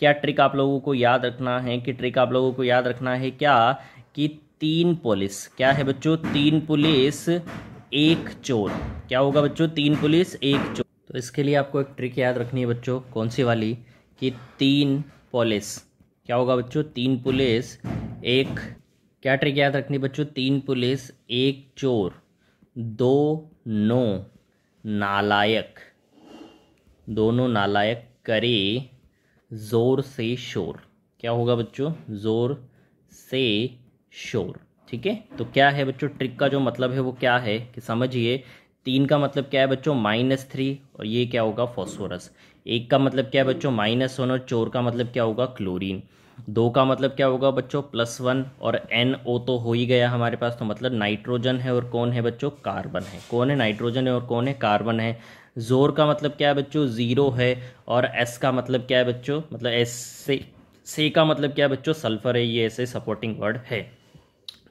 क्या ट्रिक आप लोगों को याद रखना है कि ट्रिक आप लोगों को याद रखना है क्या कि तीन पुलिस क्या है बच्चों तीन पुलिस एक चोर क्या होगा बच्चों तीन पुलिस एक चोर तो इसके लिए आपको एक ट्रिक याद रखनी है बच्चों कौन सी वाली कि तीन पुलिस क्या होगा बच्चों तीन पुलिस एक क्या ट्रिक याद रखनी बच्चों तीन पुलिस एक चोर दो नो नालायक दोनों नालायक करे ज़ोर से शोर क्या होगा बच्चों ज़ोर से शोर ठीक है तो क्या है बच्चों ट्रिक का जो मतलब है वो क्या है कि समझिए तीन का मतलब क्या है बच्चों माइनस थ्री और ये क्या होगा फॉस्फोरस एक का मतलब क्या है बच्चों माइनस वन और चोर का मतलब क्या होगा क्लोरीन दो का मतलब क्या होगा बच्चों प्लस वन और एन ओ तो हो ही गया हमारे पास तो मतलब नाइट्रोजन है और कौन है बच्चों कार्बन है कौन है नाइट्रोजन है और कौन है कार्बन है जोर का मतलब क्या है बच्चों ज़ीरो है और एस का मतलब क्या है बच्चों मतलब एस से से का मतलब क्या है बच्चों सल्फर है ये ऐसे सपोर्टिंग वर्ड है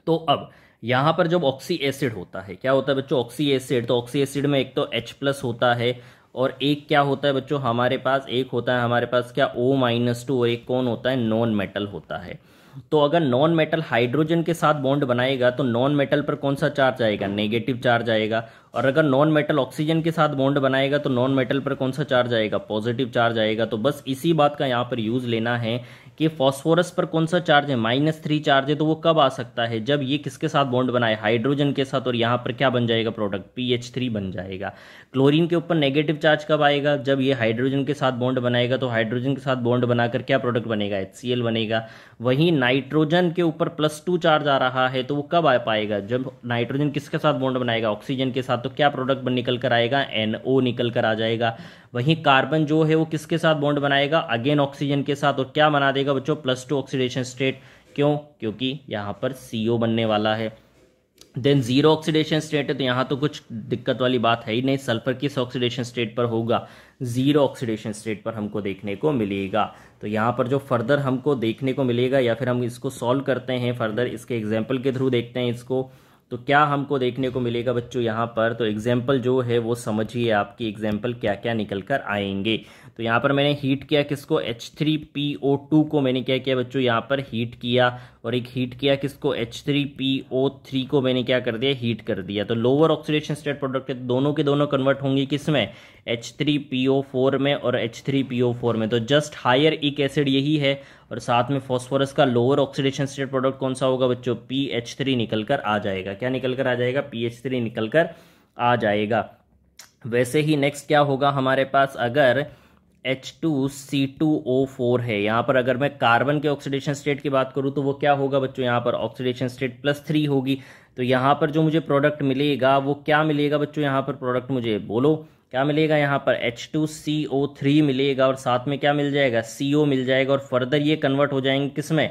तो अब यहाँ पर जब ऑक्सी एसिड होता है क्या होता है बच्चों ऑक्सी एसिड तो ऑक्सी एसिड में एक तो एच प्लस होता है और एक क्या होता है बच्चों हमारे पास एक होता है हमारे पास क्या ओ माइनस टू और एक कौन होता है नॉन मेटल होता है तो अगर नॉन मेटल हाइड्रोजन के साथ बॉन्ड बनाएगा तो नॉन मेटल पर कौन सा चार्ज आएगा नेगेटिव चार्ज आएगा और अगर नॉन मेटल ऑक्सीजन के साथ बॉन्ड बनाएगा तो नॉन मेटल पर कौन सा चार्ज आएगा पॉजिटिव चार्ज आएगा तो बस इसी बात का यहाँ पर यूज लेना है कि फॉस्फोरस पर कौन सा चार्ज है माइनस थ्री चार्ज है तो वो कब आ सकता है जब ये किसके साथ बॉन्ड बनाए हाइड्रोजन के साथ और यहाँ पर क्या बन जाएगा प्रोडक्ट पी एच थ्री बन जाएगा क्लोरीन के ऊपर नेगेटिव चार्ज कब आएगा जब ये हाइड्रोजन के साथ बॉन्ड बनाएगा तो हाइड्रोजन के साथ बॉन्ड बनाकर क्या प्रोडक्ट बनेगा एच सी एल बनेगा वहीं नाइट्रोजन के ऊपर प्लस टू चार्ज आ रहा है तो वो कब आ पाएगा जब नाइट्रोजन किसके साथ बॉन्ड बनाएगा ऑक्सीजन के साथ तो क्या प्रोडक्ट निकल कर आएगा एन ओ निकल कर आ जाएगा वहीं कार्बन जो है वो किसके साथ बॉन्ड बनाएगा अगेन ऑक्सीजन के साथ और क्या बना देगा बच्चों प्लस टू ऑक्सीडेशन स्टेट क्यों क्योंकि यहाँ पर सीओ बनने वाला है देन जीरो ऑक्सीडेशन स्टेट है तो यहाँ तो कुछ दिक्कत वाली बात है ही नहीं सल्फर किस ऑक्सीडेशन स्टेट पर होगा जीरो ऑक्सीडेशन स्टेट पर हमको देखने को मिलेगा तो यहाँ पर जो फर्दर हमको देखने को मिलेगा या फिर हम इसको सॉल्व करते हैं फर्दर इसके एग्जाम्पल के थ्रू देखते हैं इसको तो क्या हमको देखने को मिलेगा बच्चों यहाँ पर तो एग्जाम्पल जो है वो समझिए आपकी एग्जाम्पल क्या क्या निकल कर आएंगे तो यहाँ पर मैंने हीट किया किसको H3PO2 को मैंने क्या किया बच्चों यहाँ पर हीट किया और एक हीट किया किसको H3PO3 को मैंने क्या कर दिया हीट कर दिया तो लोअर ऑक्सीडेशन स्टेट प्रोडक्ट दोनों के दोनों कन्वर्ट होंगे किस ओ H3PO4 में और H3PO4 में तो जस्ट हायर एक एसिड यही है और साथ में फॉस्फोरस का लोअर ऑक्सीडेशन स्टेट प्रोडक्ट कौन सा होगा बच्चों पी थ्री निकल कर आ जाएगा क्या निकल कर आ जाएगा पी थ्री निकल कर आ जाएगा वैसे ही नेक्स्ट क्या होगा हमारे पास अगर H two C two O four है यहाँ पर अगर मैं कार्बन के ऑक्सीडेशन स्टेट की बात करूँ तो वो क्या होगा बच्चों यहाँ पर ऑक्सीडेशन स्टेट प्लस थ्री होगी तो यहाँ पर जो मुझे प्रोडक्ट मिलेगा वो क्या मिलेगा बच्चों यहाँ पर प्रोडक्ट मुझे बोलो क्या मिलेगा यहाँ पर H two C O three मिलेगा और साथ में क्या मिल जाएगा सी ओ मिल जाएगा और फर्दर ये कन्वर्ट हो जाएंगे किस में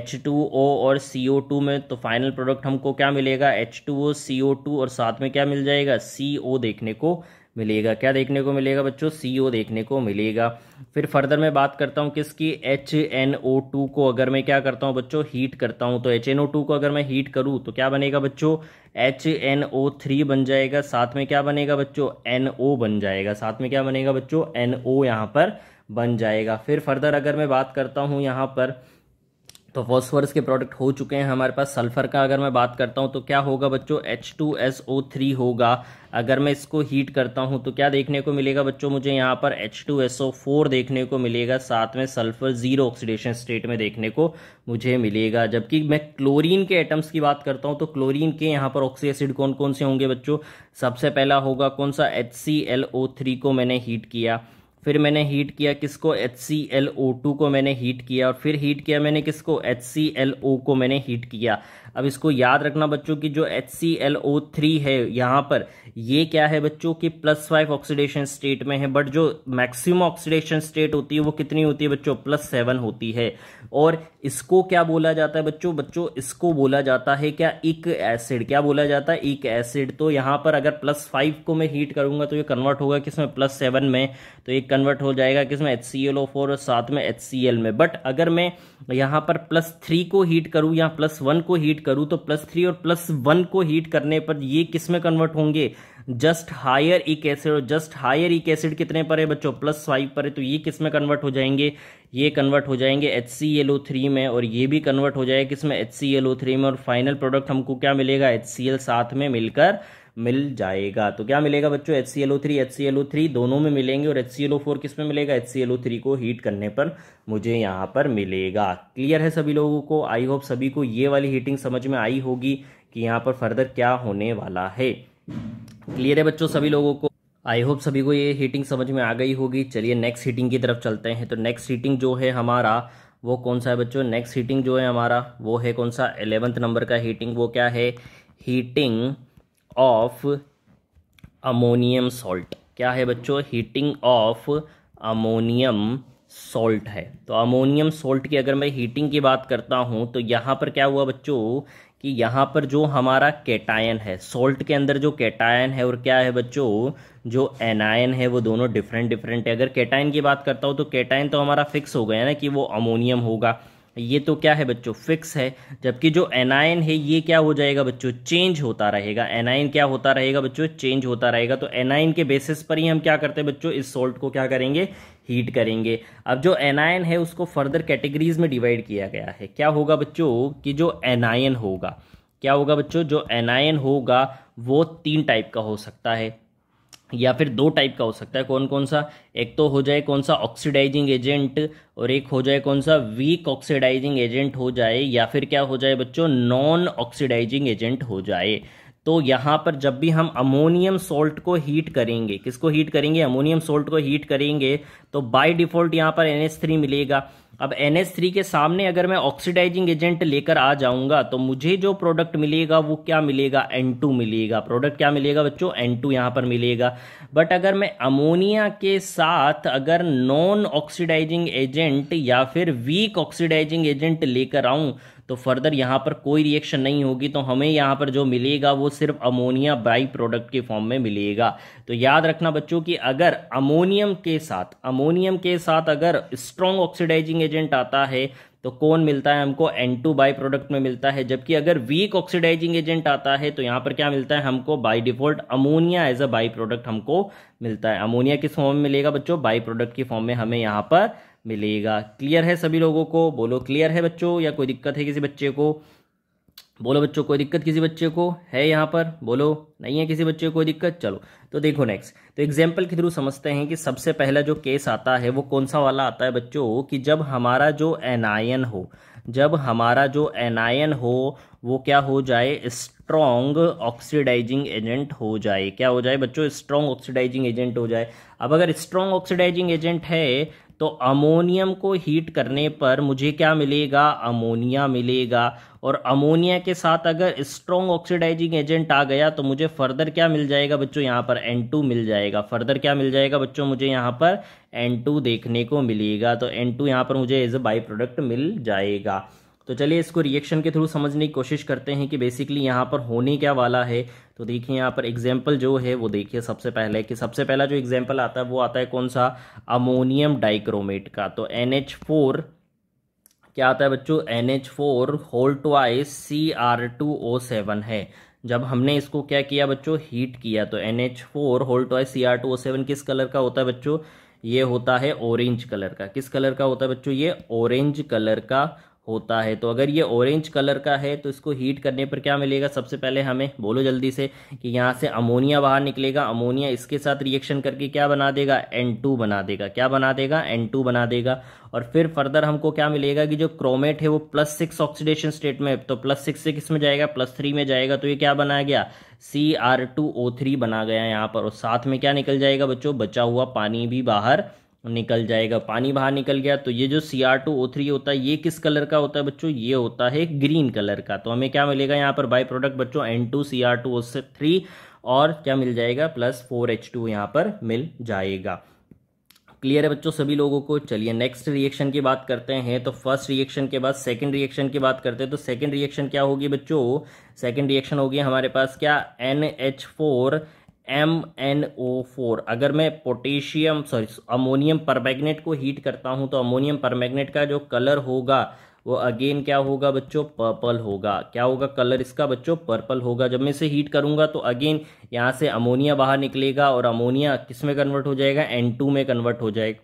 एच टू ओ और सी ओ टू में तो फाइनल प्रोडक्ट हमको क्या मिलेगा H two O C O two और साथ में क्या मिल जाएगा सी ओ देखने को मिलेगा क्या देखने को मिलेगा बच्चों सी ओ e देखने को मिलेगा फिर फर्दर मैं बात करता हूँ किसकी एच एन ओ टू को अगर मैं क्या करता हूँ बच्चों हीट करता हूँ तो एच एन ओ टू को अगर मैं हीट करूँ तो क्या बनेगा बच्चों एच एन ओ थ्री बन जाएगा साथ में क्या बनेगा बच्चों एन ओ बन जाएगा साथ में क्या बनेगा बच्चों एन ओ यहाँ पर बन जाएगा फिर फर्दर अगर मैं बात करता हूँ यहाँ पर तो फॉस्फोरस के प्रोडक्ट हो चुके हैं हमारे पास सल्फर का अगर मैं बात करता हूँ तो क्या होगा बच्चों H2SO3 होगा अगर मैं इसको हीट करता हूँ तो क्या देखने को मिलेगा बच्चों मुझे यहाँ पर H2SO4 देखने को मिलेगा साथ में सल्फर जीरो ऑक्सीडेशन स्टेट में देखने को मुझे मिलेगा जबकि मैं क्लोरीन के एटम्स की बात करता हूँ तो क्लोरीन के यहाँ पर ऑक्सी एसिड कौन कौन से होंगे बच्चों सबसे पहला होगा कौन सा थ्री को मैंने हीट किया फिर मैंने हीट किया किसको H C L O two को मैंने हीट किया और फिर हीट किया मैंने किसको एच सी एल ओ को मैंने हीट किया अब इसको याद रखना बच्चों की जो HClO3 है यहाँ पर ये क्या है बच्चों की प्लस फाइव ऑक्सीडेशन स्टेट में है बट जो मैक्सिमम ऑक्सीडेशन स्टेट होती है वो कितनी होती है बच्चों प्लस सेवन होती है और इसको क्या बोला जाता है बच्चों बच्चों इसको बोला जाता है क्या एक एसिड क्या बोला जाता है एक एसिड तो यहाँ पर अगर प्लस फाइव को मैं हीट करूंगा तो ये कन्वर्ट होगा किसमें प्लस सेवन में तो ये कन्वर्ट हो जाएगा किसमें H C L O four और साथ में एच सी एल में बट अगर मैं यहाँ पर प्लस थ्री को हीट करूँ या प्लस वन को हीट करूँ तो प्लस थ्री और प्लस वन को हीट करने पर ये किस में कन्वर्ट होंगे जस्ट हायर एक एसिड और जस्ट हायर एक एसिड कितने पर है बच्चों प्लस फाइव पर है तो ये किस में कन्वर्ट हो जाएंगे ये कन्वर्ट हो जाएंगे H C L O three में और ये भी कन्वर्ट हो जाएगा किस में H C L O three में और फाइनल प्रोडक्ट हमको क्या मिलेगा एच सी एल साथ में मिलकर मिल जाएगा तो क्या मिलेगा बच्चों H C L O three H C L O three दोनों में मिलेंगे और H C L O four किस में मिलेगा H C L O three को हीट करने पर मुझे यहाँ पर मिलेगा क्लियर है सभी लोगों को आई होप सभी को ये वाली हीटिंग समझ में आई होगी कि यहाँ पर फर्दर क्या होने वाला है क्लियर है बच्चों सभी लोगों को आई होप सभी को ये हीटिंग समझ में आ गई होगी चलिए नेक्स्ट हीटिंग की तरफ चलते हैं तो नेक्स्ट हीटिंग जो है हमारा वो कौन सा है बच्चों नेक्स्ट हीटिंग जो है हमारा वो है कौन सा एलेवंथ नंबर का हीटिंग वो क्या है हीटिंग ऑफ अमोनियम सॉल्ट क्या है बच्चों हीटिंग ऑफ अमोनियम सॉल्ट है तो अमोनियम सॉल्ट की अगर मैं हीटिंग की बात करता हूँ तो यहाँ पर क्या हुआ बच्चों कि यहाँ पर जो हमारा कैटायन है सॉल्ट के अंदर जो कैटायन है और क्या है बच्चों जो एनायन है वो दोनों डिफरेंट डिफरेंट है अगर कैटायन की बात करता हूँ तो कैटायन तो हमारा फिक्स हो गया ना कि वो अमोनियम होगा ये तो क्या है बच्चों फिक्स है जबकि जो एनायन है ये क्या हो जाएगा बच्चों चेंज होता रहेगा एनायन क्या होता रहेगा बच्चों चेंज होता रहेगा तो एनायन के बेसिस पर ही हम क्या करते हैं बच्चों इस सॉल्ट को क्या करेंगे हीट करेंगे अब जो एनायन है उसको फर्दर कैटेगरीज में डिवाइड किया गया है क्या होगा बच्चों की जो एनायन होगा क्या होगा बच्चों जो एनायन होगा वो तीन टाइप का हो सकता है या फिर दो टाइप का हो सकता है कौन कौन सा एक तो हो जाए कौन सा ऑक्सीडाइजिंग एजेंट और एक हो जाए कौन सा वीक ऑक्सीडाइजिंग एजेंट हो जाए या फिर क्या हो जाए बच्चों नॉन ऑक्सीडाइजिंग एजेंट हो जाए तो यहाँ पर जब भी हम अमोनियम सोल्ट को हीट करेंगे किसको हीट करेंगे अमोनियम सोल्ट को हीट करेंगे तो बाय डिफॉल्ट यहाँ पर एन मिलेगा अब एन थ्री के सामने अगर मैं ऑक्सीडाइजिंग एजेंट लेकर आ जाऊंगा तो मुझे जो प्रोडक्ट मिलेगा वो क्या मिलेगा एन टू मिलेगा प्रोडक्ट क्या मिलेगा बच्चों एन टू यहाँ पर मिलेगा बट अगर मैं अमोनिया के साथ अगर नॉन ऑक्सीडाइजिंग एजेंट या फिर वीक ऑक्सीडाइजिंग एजेंट लेकर आऊँ तो फर्दर यहाँ पर कोई रिएक्शन नहीं होगी तो हमें यहाँ पर जो मिलेगा वो सिर्फ अमोनिया बाई प्रोडक्ट के फॉर्म में मिलेगा तो याद रखना बच्चों कि अगर अमोनियम के साथ अमोनियम के साथ अगर स्ट्रॉन्ग ऑक्सीडाइजिंग एजेंट आता है तो कौन मिलता है हमको एन टू बाई प्रोडक्ट में मिलता है जबकि अगर वीक ऑक्सीडाइजिंग एजेंट आता है तो यहाँ पर क्या मिलता है हमको by default ammonia as a by product हमको मिलता है अमोनिया किस फॉर्म में मिलेगा बच्चों बाई प्रोडक्ट की फॉर्म में हमें यहाँ पर मिलेगा क्लियर है सभी लोगों को बोलो क्लियर है बच्चों या कोई दिक्कत है किसी बच्चे को बोलो बच्चों कोई दिक्कत किसी बच्चे को है यहाँ पर बोलो नहीं है किसी बच्चे को कोई दिक्कत चलो तो देखो नेक्स्ट तो एग्जाम्पल के थ्रू समझते हैं कि सबसे पहला जो केस आता है वो कौन सा वाला आता है बच्चों कि जब हमारा जो एनायन हो जब हमारा जो एनायन हो वो क्या हो जाए स्ट्रॉन्ग ऑक्सीडाइजिंग एजेंट हो जाए क्या हो जाए बच्चों स्ट्रॉन्ग ऑक्सीडाइजिंग एजेंट हो जाए अब अगर स्ट्रॉन्ग ऑक्सीडाइजिंग एजेंट है तो अमोनियम को हीट करने पर मुझे क्या मिलेगा अमोनिया मिलेगा और अमोनिया के साथ अगर स्ट्रॉन्ग ऑक्सीडाइजिंग एजेंट आ गया तो मुझे फर्दर क्या मिल जाएगा बच्चों यहाँ पर N2 मिल जाएगा फर्दर क्या मिल जाएगा बच्चों मुझे यहाँ पर N2 देखने को मिलेगा तो N2 टू यहाँ पर मुझे एज अ बाई प्रोडक्ट मिल जाएगा तो चलिए इसको रिएक्शन के थ्रू समझने की कोशिश करते हैं कि बेसिकली यहाँ पर होने क्या वाला है तो देखिए यहाँ पर एग्जाम्पल जो है वो देखिए सबसे पहले कि सबसे पहला जो एग्जाम्पल आता है वो आता है कौन सा अमोनियम डाइक्रोमेट का तो एन एच फोर क्या आता है बच्चों N H four whole twice C R two O seven है जब हमने इसको क्या किया बच्चों हीट किया तो N H four whole twice C R two O seven किस कलर का होता है बच्चों ये होता है ऑरेंज कलर का किस कलर का होता है बच्चों ये ऑरेंज कलर का होता है तो अगर ये ऑरेंज कलर का है तो इसको हीट करने पर क्या मिलेगा सबसे पहले हमें बोलो जल्दी से कि यहाँ से अमोनिया बाहर निकलेगा अमोनिया इसके साथ रिएक्शन करके क्या बना देगा एन टू बना देगा क्या बना देगा एन टू बना देगा और फिर फर्दर हमको क्या मिलेगा कि जो क्रोमेट है वो प्लस सिक्स ऑक्सीडेशन स्टेट में तो प्लस सिक्स से किस में जाएगा प्लस थ्री में जाएगा तो ये क्या बनाया गया C R two O three बना गया यहाँ पर और साथ में क्या निकल जाएगा बच्चों बचा हुआ पानी भी बाहर निकल जाएगा पानी बाहर निकल गया तो ये जो C R two O three होता है ये किस कलर का होता है बच्चों ये होता है ग्रीन कलर का तो हमें क्या मिलेगा यहाँ पर बाई प्रोडक्ट बच्चों N two C R two O three और क्या मिल जाएगा प्लस फोर एच टू यहाँ पर मिल जाएगा क्लियर है बच्चों सभी लोगों को चलिए नेक्स्ट रिएक्शन की बात करते हैं तो फर्स्ट रिएक्शन के बाद सेकंड रिएक्शन की बात करते हैं तो सेकंड रिएक्शन क्या होगी बच्चों सेकंड रिएक्शन होगी हमारे पास क्या N H four M N O four अगर मैं पोटेशियम सॉरी अमोनियम परमैग्नेट को हीट करता हूँ तो अमोनियम परमैग्नेट का जो कलर होगा वो अगेन क्या होगा बच्चों पर्पल होगा क्या होगा कलर इसका बच्चों पर्पल होगा जब मैं इसे हीट करूंगा तो अगेन यहाँ से अमोनिया बाहर निकलेगा और अमोनिया किस में कन्वर्ट हो जाएगा एन टू में कन्वर्ट हो जाएगा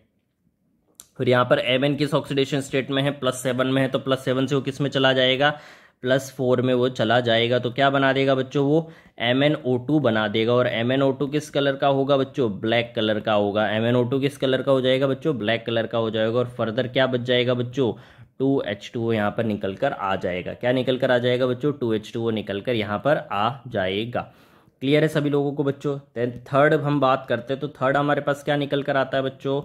फिर यहाँ पर एम एन किस ऑक्सीडेशन स्टेट में है प्लस सेवन में है तो प्लस सेवन से वो किस में चला जाएगा प्लस फोर में वो चला जाएगा तो क्या बना देगा बच्चों वो एम एन ओ टू बना देगा और एम एन ओ टू किस कलर का होगा बच्चों ब्लैक कलर का होगा एम एन ओ टू किस कलर का हो जाएगा बच्चों ब्लैक कलर का हो जाएगा और फर्दर क्या बच जाएगा बच्चों टू एच टू यहाँ पर निकल कर आ जाएगा क्या निकल कर आ जाएगा बच्चों टू एच टू वो निकल कर यहाँ पर आ जाएगा क्लियर है सभी लोगों को बच्चों थर्ड हम बात करते हैं तो थर्ड हमारे पास क्या निकल कर आता है बच्चों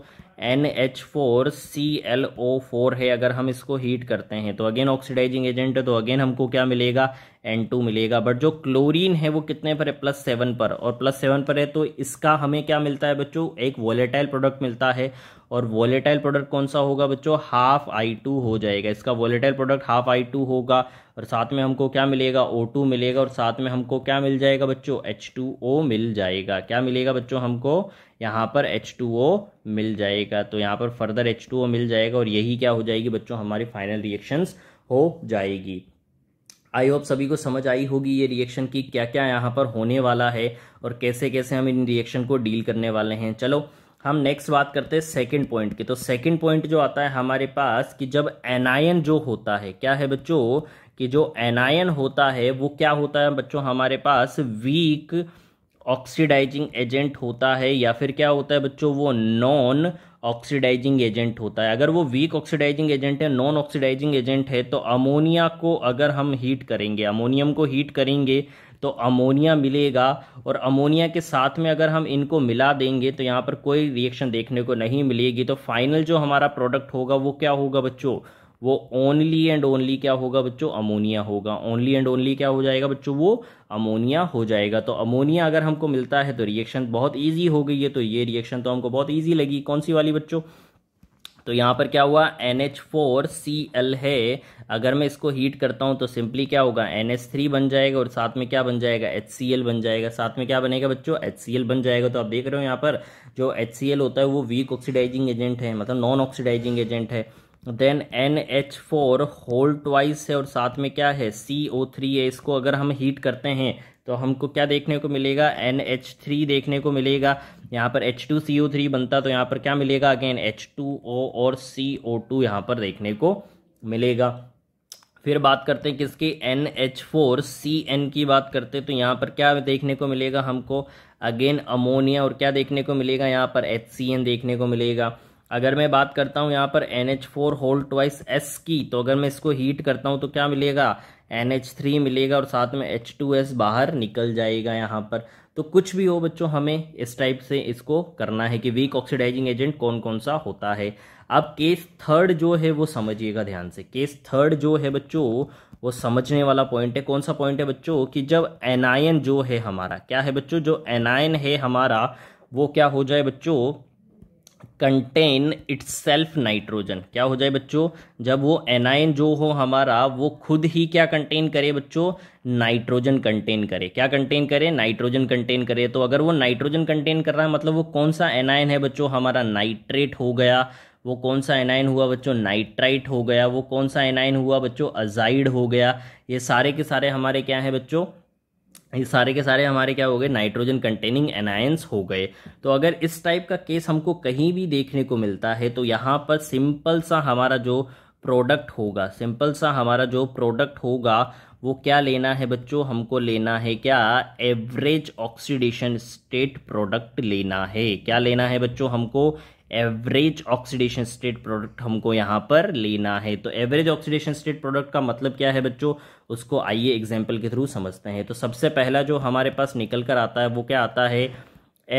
N H four C L O four है अगर हम इसको हीट करते हैं तो अगेन ऑक्सीडाइजिंग एजेंट है तो अगेन हमको क्या मिलेगा एन टू मिलेगा बट जो क्लोरीन है वो कितने पर है प्लस सेवन पर और प्लस सेवन पर है तो इसका हमें क्या मिलता है बच्चों एक वॉलेटाइल प्रोडक्ट मिलता है और वॉलेटाइल प्रोडक्ट कौन सा होगा बच्चों हाफ आई टू हो जाएगा इसका volatile product half I two होगा और साथ में हमको क्या मिलेगा ओ टू मिलेगा और साथ में हमको क्या मिल जाएगा बच्चों एच टू ओ मिल जाएगा क्या मिलेगा बच्चों हमको यहाँ पर एच टू ओ मिल जाएगा तो यहाँ पर फर्दर एच टू ओ मिल जाएगा और यही क्या हो जाएगी बच्चों हमारी फाइनल रिएक्शंस हो जाएगी आई होप सभी को समझ आई होगी ये रिएक्शन की क्या क्या यहाँ पर होने वाला है और कैसे कैसे हम इन रिएक्शन को डील करने वाले हैं चलो हम नेक्स्ट बात करते हैं सेकंड पॉइंट की तो सेकंड पॉइंट जो आता है हमारे पास कि जब एनायन जो होता है क्या है बच्चों कि जो एनायन होता है वो क्या होता है बच्चों हमारे पास वीक ऑक्सीडाइजिंग एजेंट होता है या फिर क्या होता है बच्चों वो नॉन ऑक्सीडाइजिंग एजेंट होता है अगर वो वीक ऑक्सीडाइजिंग एजेंट है नॉन ऑक्सीडाइजिंग एजेंट है तो अमोनिया को अगर हम हीट करेंगे अमोनियम को हीट करेंगे तो अमोनिया मिलेगा और अमोनिया के साथ में अगर हम इनको मिला देंगे तो यहाँ पर कोई रिएक्शन देखने को नहीं मिलेगी तो फाइनल जो हमारा प्रोडक्ट होगा वो क्या होगा बच्चों वो ओनली एंड ओनली क्या होगा बच्चों अमोनिया होगा ओनली एंड ओनली क्या हो जाएगा बच्चों वो अमोनिया हो जाएगा तो अमोनिया अगर हमको मिलता है तो रिएक्शन बहुत ईजी हो गई है तो ये रिएक्शन तो हमको बहुत ईजी लगी कौन सी वाली बच्चों तो यहाँ पर क्या हुआ NH4Cl है अगर मैं इसको हीट करता हूँ तो सिंपली क्या होगा NH3 बन जाएगा और साथ में क्या बन जाएगा HCl बन जाएगा साथ में क्या बनेगा बच्चों HCl बन जाएगा तो आप देख रहे हो यहाँ पर जो HCl होता है वो वीक ऑक्सीडाइजिंग एजेंट है मतलब नॉन ऑक्सीडाइजिंग एजेंट है then N H four whole twice है और साथ में क्या है सी ओ थ्री है इसको अगर हम हीट करते हैं तो हमको क्या देखने को मिलेगा एन एच थ्री देखने को मिलेगा यहाँ पर H two C O three बनता तो यहाँ पर क्या मिलेगा अगेन एच टू ओ और सी ओ टू यहाँ पर देखने को मिलेगा फिर बात करते हैं किसकी N H four C N की बात करते हैं तो यहाँ पर क्या देखने को मिलेगा हमको अगेन अमोनिया और क्या देखने को मिलेगा यहाँ पर एच सी एन देखने को मिलेगा अगर मैं बात करता हूँ यहाँ पर N H four whole twice S की तो अगर मैं इसको हीट करता हूँ तो क्या मिलेगा एन एच थ्री मिलेगा और साथ में एच टू एस बाहर निकल जाएगा यहाँ पर तो कुछ भी हो बच्चों हमें इस टाइप से इसको करना है कि वीक ऑक्सीडाइजिंग एजेंट कौन कौन सा होता है अब केस थर्ड जो है वो समझिएगा ध्यान से केस थर्ड जो है बच्चों वो समझने वाला पॉइंट है कौन सा पॉइंट है बच्चों कि जब एनायन जो है हमारा क्या है बच्चों जो एनायन है हमारा वो क्या हो जाए बच्चों कंटेन इट्स सेल्फ नाइट्रोजन क्या हो जाए बच्चों जब वो एनाइन जो हो हमारा वो खुद ही क्या कंटेन करे बच्चों नाइट्रोजन कंटेन करे क्या कंटेन करे नाइट्रोजन कंटेन करे तो अगर वो नाइट्रोजन कंटेन कर रहा है मतलब वो कौन सा एनाइन है बच्चों हमारा नाइट्रेट हो गया वो कौन सा एनाइन हुआ बच्चों नाइट्राइट हो गया वो कौन सा एनाइन हुआ बच्चों अजाइड हो गया ये सारे के सारे हमारे क्या हैं बच्चों ये सारे के सारे हमारे क्या हो गए नाइट्रोजन कंटेनिंग एनायंस हो गए तो अगर इस टाइप का केस हमको कहीं भी देखने को मिलता है तो यहाँ पर सिंपल सा हमारा जो प्रोडक्ट होगा सिंपल सा हमारा जो प्रोडक्ट होगा वो क्या लेना है बच्चों हमको लेना है क्या एवरेज ऑक्सीडेशन स्टेट प्रोडक्ट लेना है क्या लेना है बच्चों हमको एवरेज ऑक्सीडेशन स्टेट प्रोडक्ट हमको यहाँ पर लेना है तो एवरेज ऑक्सीडेशन स्टेट प्रोडक्ट का मतलब क्या है बच्चों उसको आइए एग्जाम्पल के थ्रू समझते हैं तो सबसे पहला जो हमारे पास निकल कर आता है वो क्या आता है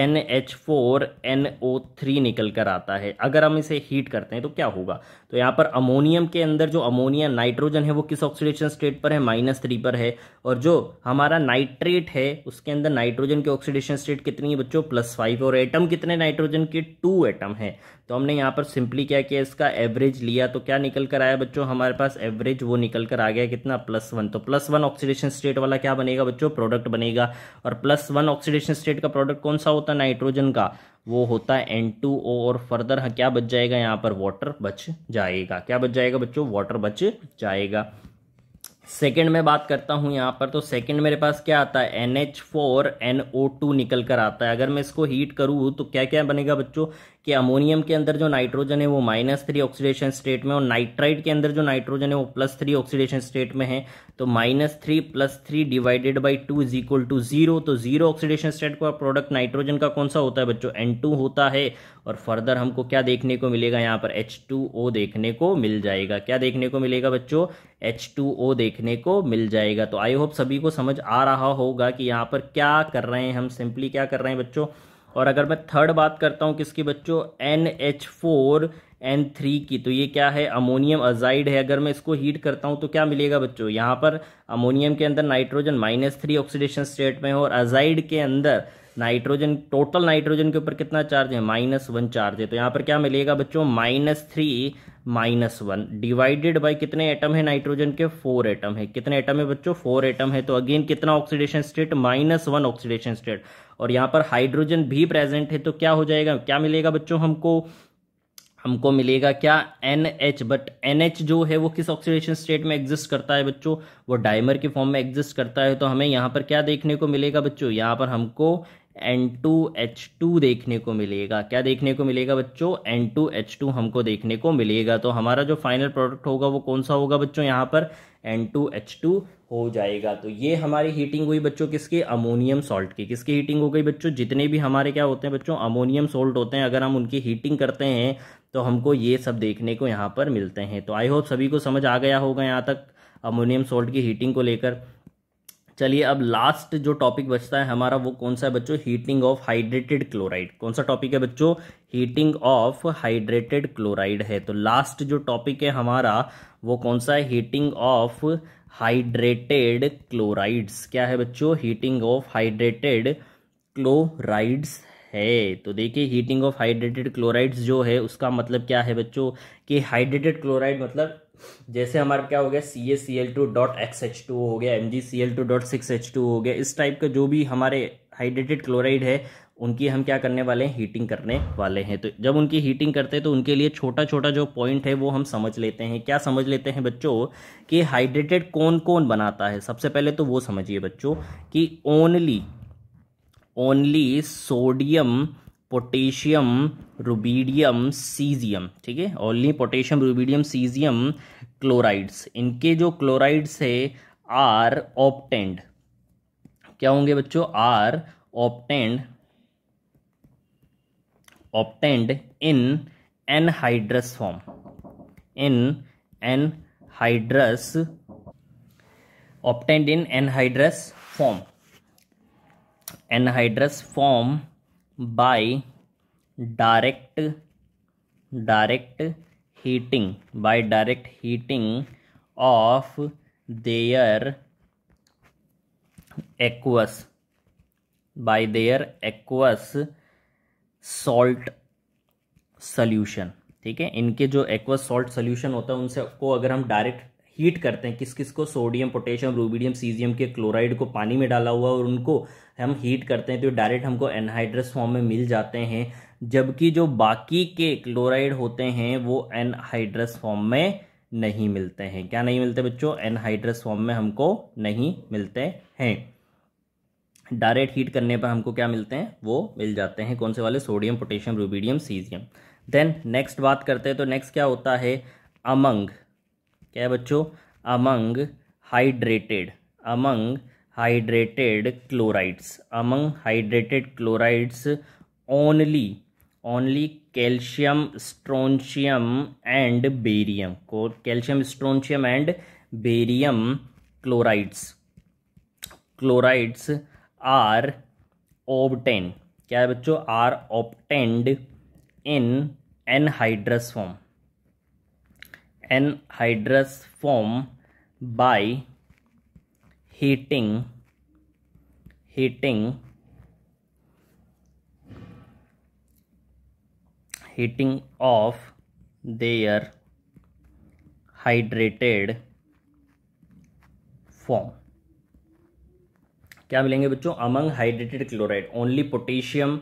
N H four N O three निकल कर आता है अगर हम इसे हीट करते हैं तो क्या होगा तो यहाँ पर अमोनियम के अंदर जो अमोनिया नाइट्रोजन है वो किस ऑक्सीडेशन स्टेट पर है माइनस थ्री पर है और जो हमारा नाइट्रेट है उसके अंदर नाइट्रोजन के ऑक्सीडेशन स्टेट कितनी है बच्चों प्लस फाइव और एटम कितने नाइट्रोजन के टू एटम है तो हमने यहाँ पर सिंपली क्या किया इसका एवरेज लिया तो क्या निकल कर आया बच्चों हमारे पास एवरेज वो निकल कर आ गया कितना प्लस वन तो प्लस वन ऑक्सीडेशन स्टेट वाला क्या बनेगा बच्चों प्रोडक्ट बनेगा और प्लस वन ऑक्सीडेशन स्टेट का प्रोडक्ट कौन सा होता है नाइट्रोजन का वो होता है एन टू ओ और फर्दर हाँ क्या बच जाएगा यहाँ पर वाटर बच जाएगा क्या बच जाएगा बच्चों वाटर बच जाएगा सेकेंड में बात करता हूं यहाँ पर तो सेकेंड मेरे पास क्या आता है N H four N O two निकल कर आता है अगर मैं इसको हीट करूँ तो क्या क्या बनेगा बच्चों कि अमोनियम के अंदर जो नाइट्रोजन है वो माइनस थ्री ऑक्सीडेशन स्टेट में और नाइट्राइड के अंदर जो नाइट्रोजन है वो प्लस थ्री ऑक्सीडेशन स्टेट में है तो minus three plus three divided by two is equal to zero तो जीरो ऑक्सीडेशन स्टेट का प्रोडक्ट नाइट्रोजन का कौन सा होता है बच्चों एन टू होता है और फर्दर हमको क्या देखने को मिलेगा यहाँ पर एच टू ओ देखने को मिल जाएगा क्या देखने को मिलेगा बच्चों एच टू ओ देखने को मिल जाएगा तो आई होप सभी को समझ आ रहा होगा कि यहाँ पर क्या कर रहे हैं हम सिंपली क्या कर रहे हैं बच्चों और अगर मैं थर्ड बात करता हूँ किसकी बच्चों N H four N three की तो ये क्या है अमोनियम अजाइड है अगर मैं इसको हीट करता हूँ तो क्या मिलेगा बच्चों यहाँ पर अमोनियम के अंदर nitrogen minus three oxidation state में है और अजाइड के अंदर नाइट्रोजन टोटल नाइट्रोजन के ऊपर कितना चार्ज है माइनस वन चार्ज है तो यहाँ पर क्या मिलेगा बच्चों minus three minus one divided by कितने एटम है नाइट्रोजन के फोर एटम है कितने एटम है बच्चों फोर एटम है तो अगेन कितना oxidation state minus one oxidation state और यहाँ पर हाइड्रोजन भी प्रेजेंट है तो क्या हो जाएगा क्या मिलेगा बच्चों हमको हमको मिलेगा क्या N H but N H जो है वो किस ऑक्सीडेशन स्टेट में एग्जिस्ट करता है बच्चों वो डायमर के फॉर्म में एग्जिस्ट करता है तो हमें यहाँ पर क्या देखने को मिलेगा बच्चों यहाँ पर हमको एन टू एच टू देखने को मिलेगा क्या देखने को मिलेगा बच्चों एन टू एच टू हमको देखने को मिलेगा तो हमारा जो फाइनल प्रोडक्ट होगा वो कौन सा होगा बच्चों यहाँ पर एन टू एच टू हो जाएगा तो ये हमारी हीटिंग हुई बच्चों किसके अमोनियम सॉल्ट की किसकी हीटिंग हो गई बच्चों जितने भी हमारे क्या होते हैं बच्चों अमोनियम सॉल्ट होते हैं अगर हम उनकी हीटिंग करते हैं तो हमको ये सब देखने को यहाँ पर मिलते हैं तो आई होप सभी को समझ आ गया होगा यहाँ तक अमोनियम सॉल्ट की हीटिंग को लेकर चलिए अब लास्ट जो टॉपिक बचता है हमारा वो कौन सा है बच्चों हीटिंग ऑफ हाइड्रेटेड क्लोराइड कौन सा टॉपिक है बच्चों हीटिंग ऑफ हाइड्रेटेड क्लोराइड है तो लास्ट जो टॉपिक है हमारा वो कौन सा है हीटिंग ऑफ हाइड्रेटेड क्लोराइड्स क्या है बच्चों हीटिंग ऑफ हाइड्रेटेड क्लोराइड्स है तो देखिए हीटिंग ऑफ हाइड्रेटेड क्लोराइड्स जो है उसका मतलब क्या है बच्चों कि हाइड्रेटेड क्लोराइड मतलब जैसे हमारा क्या हो गया C A C L two dot X H two हो गया M G C L two dot six H two हो गया इस टाइप का जो भी हमारे हाइड्रेटेड क्लोराइड है उनकी हम क्या करने वाले हैं हीटिंग करने वाले हैं तो जब उनकी हीटिंग करते हैं तो उनके लिए छोटा छोटा जो पॉइंट है वो हम समझ लेते हैं क्या समझ लेते हैं बच्चों कि हाइड्रेटेड कौन कौन बनाता है सबसे पहले तो वो समझिए बच्चों कि only only sodium potassium rubidium caesium ठीक है only potassium rubidium caesium chlorides इनके जो क्लोराइड्स है आर ऑप्टेंड क्या होंगे बच्चों are obtained obtained in anhydrous form in anhydrous obtained in anhydrous form anhydrous form by direct direct heating by direct heating of their aqueous by their aqueous salt solution ठीक है इनके जो एक्वस सॉल्ट सल्यूशन होता है उनसे को अगर हम डायरेक्ट हीट करते हैं किस किस को सोडियम पोटेशियम रूबीडियम सीजियम के क्लोराइड को पानी में डाला हुआ और उनको हम हीट करते हैं तो डायरेक्ट हमको एनहाइड्रस फॉर्म में मिल जाते हैं जबकि जो बाकी के क्लोराइड होते हैं वो एनहाइड्रस फॉर्म में नहीं मिलते हैं क्या नहीं मिलते बच्चों एनहाइड्रस फॉर्म में हमको नहीं मिलते हैं डायरेक्ट हीट करने पर हमको क्या मिलते हैं वो मिल जाते हैं कौन से वाले sodium potassium rubidium caesium then next बात करते हैं तो नेक्स्ट क्या होता है अमंग क्या है बच्चों among hydrated among hydrated chlorides among hydrated chlorides only only calcium strontium and barium को calcium strontium and barium chlorides chlorides are obtain क्या है बच्चों are obtained in anhydrous form anhydrous form by heating heating heating of their hydrated form क्या मिलेंगे बच्चों among hydrated chloride only potassium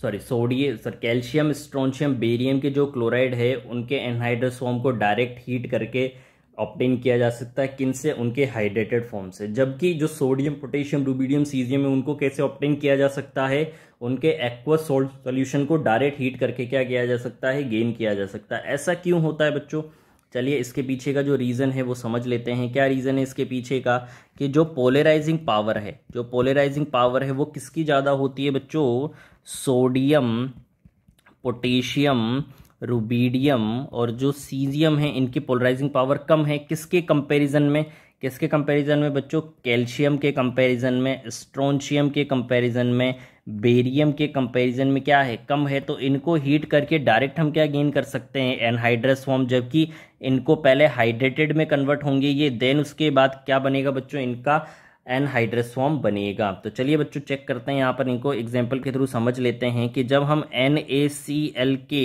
sorry sodium sir calcium strontium barium के जो क्लोराइड है उनके एनहाइड्रस फॉर्म को डायरेक्ट हीट करके ऑप्टेन किया जा सकता है किन से उनके हाइड्रेटेड फॉर्म से जबकि जो सोडियम पोटेशियम रूबीडियम सीजियम है उनको कैसे ऑप्टेन किया जा सकता है उनके एक्वा सोल्ट सोल्यूशन को डायरेक्ट हीट करके क्या किया जा सकता है गेन किया जा सकता है ऐसा क्यों होता है बच्चों चलिए इसके पीछे का जो रीज़न है वो समझ लेते हैं क्या रीज़न है इसके पीछे का कि जो पोलराइजिंग पावर है जो पोलराइजिंग पावर है वो किसकी ज़्यादा होती है बच्चों सोडियम पोटेशियम रूबीडियम और जो सीजियम है इनकी पोलराइजिंग पावर कम है किसके कंपैरिजन में किसके कंपैरिजन में बच्चों कैल्शियम के कंपैरिजन में स्ट्रोनशियम के कंपैरिजन में बेरियम के कंपैरिजन में क्या है कम है तो इनको हीट करके डायरेक्ट हम क्या गेन कर सकते हैं एनहाइड्रस फॉर्म जबकि इनको पहले हाइड्रेटेड में कन्वर्ट होंगे ये देन उसके बाद क्या बनेगा बच्चों इनका एनहाइड्रस फॉर्म बनेगा तो चलिए बच्चों चेक करते हैं यहाँ पर इनको एग्जाम्पल के थ्रू समझ लेते हैं कि जब हम एन ए सी एल के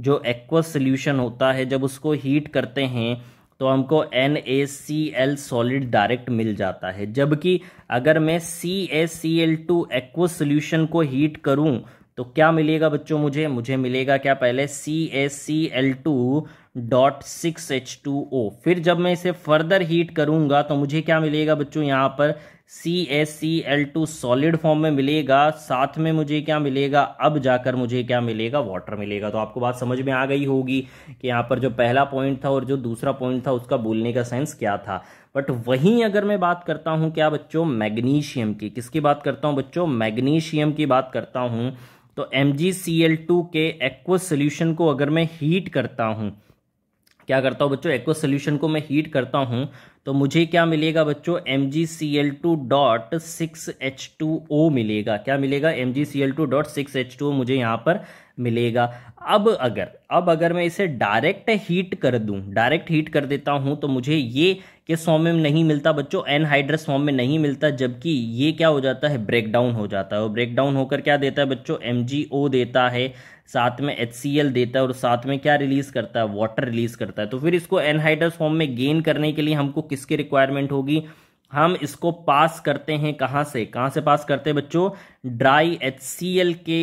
जो एक्वस सोल्यूशन होता है जब उसको हीट करते हैं तो हमको N A C L solid direct मिल जाता है जबकि अगर मैं C A C L two aqueous solution को हीट करूँ तो क्या मिलेगा बच्चों मुझे मुझे मिलेगा क्या पहले C S C L two dot six H two O फिर जब मैं इसे फर्दर हीट करूंगा तो मुझे क्या मिलेगा बच्चों यहाँ पर C S C L two solid form में मिलेगा साथ में मुझे क्या मिलेगा अब जाकर मुझे क्या मिलेगा वाटर मिलेगा तो आपको बात समझ में आ गई होगी कि यहाँ पर जो पहला पॉइंट था और जो दूसरा पॉइंट था उसका बोलने का सेंस क्या था बट वहीं अगर मैं बात करता हूँ क्या बच्चों मैग्नीशियम की किसकी बात करता हूँ बच्चों मैग्नीशियम की बात करता हूँ तो MgCl2 के एक्वस सोल्यूशन को अगर मैं हीट करता हूँ क्या करता हूँ बच्चों एक्वस सोल्यूशन को मैं हीट करता हूँ तो मुझे क्या मिलेगा बच्चों M G C L two dot six H two O मिलेगा क्या मिलेगा M G C L two dot six H two O मुझे यहाँ पर मिलेगा अब अगर अब अगर मैं इसे डायरेक्ट हीट कर दूं डायरेक्ट हीट कर देता हूं तो मुझे ये किस फॉर्म में नहीं मिलता बच्चों एनहाइड्रस फॉर्म में नहीं मिलता जबकि ये क्या हो जाता है ब्रेकडाउन हो जाता है और ब्रेकडाउन होकर क्या देता है बच्चों एम देता है साथ में एच देता है और साथ में क्या रिलीज करता है वाटर रिलीज करता है तो फिर इसको एनहाइड्रस फॉर्म में गेन करने के लिए हमको किसकी रिक्वायरमेंट होगी हम इसको पास करते हैं कहाँ से कहाँ से पास करते हैं बच्चों ड्राई एच के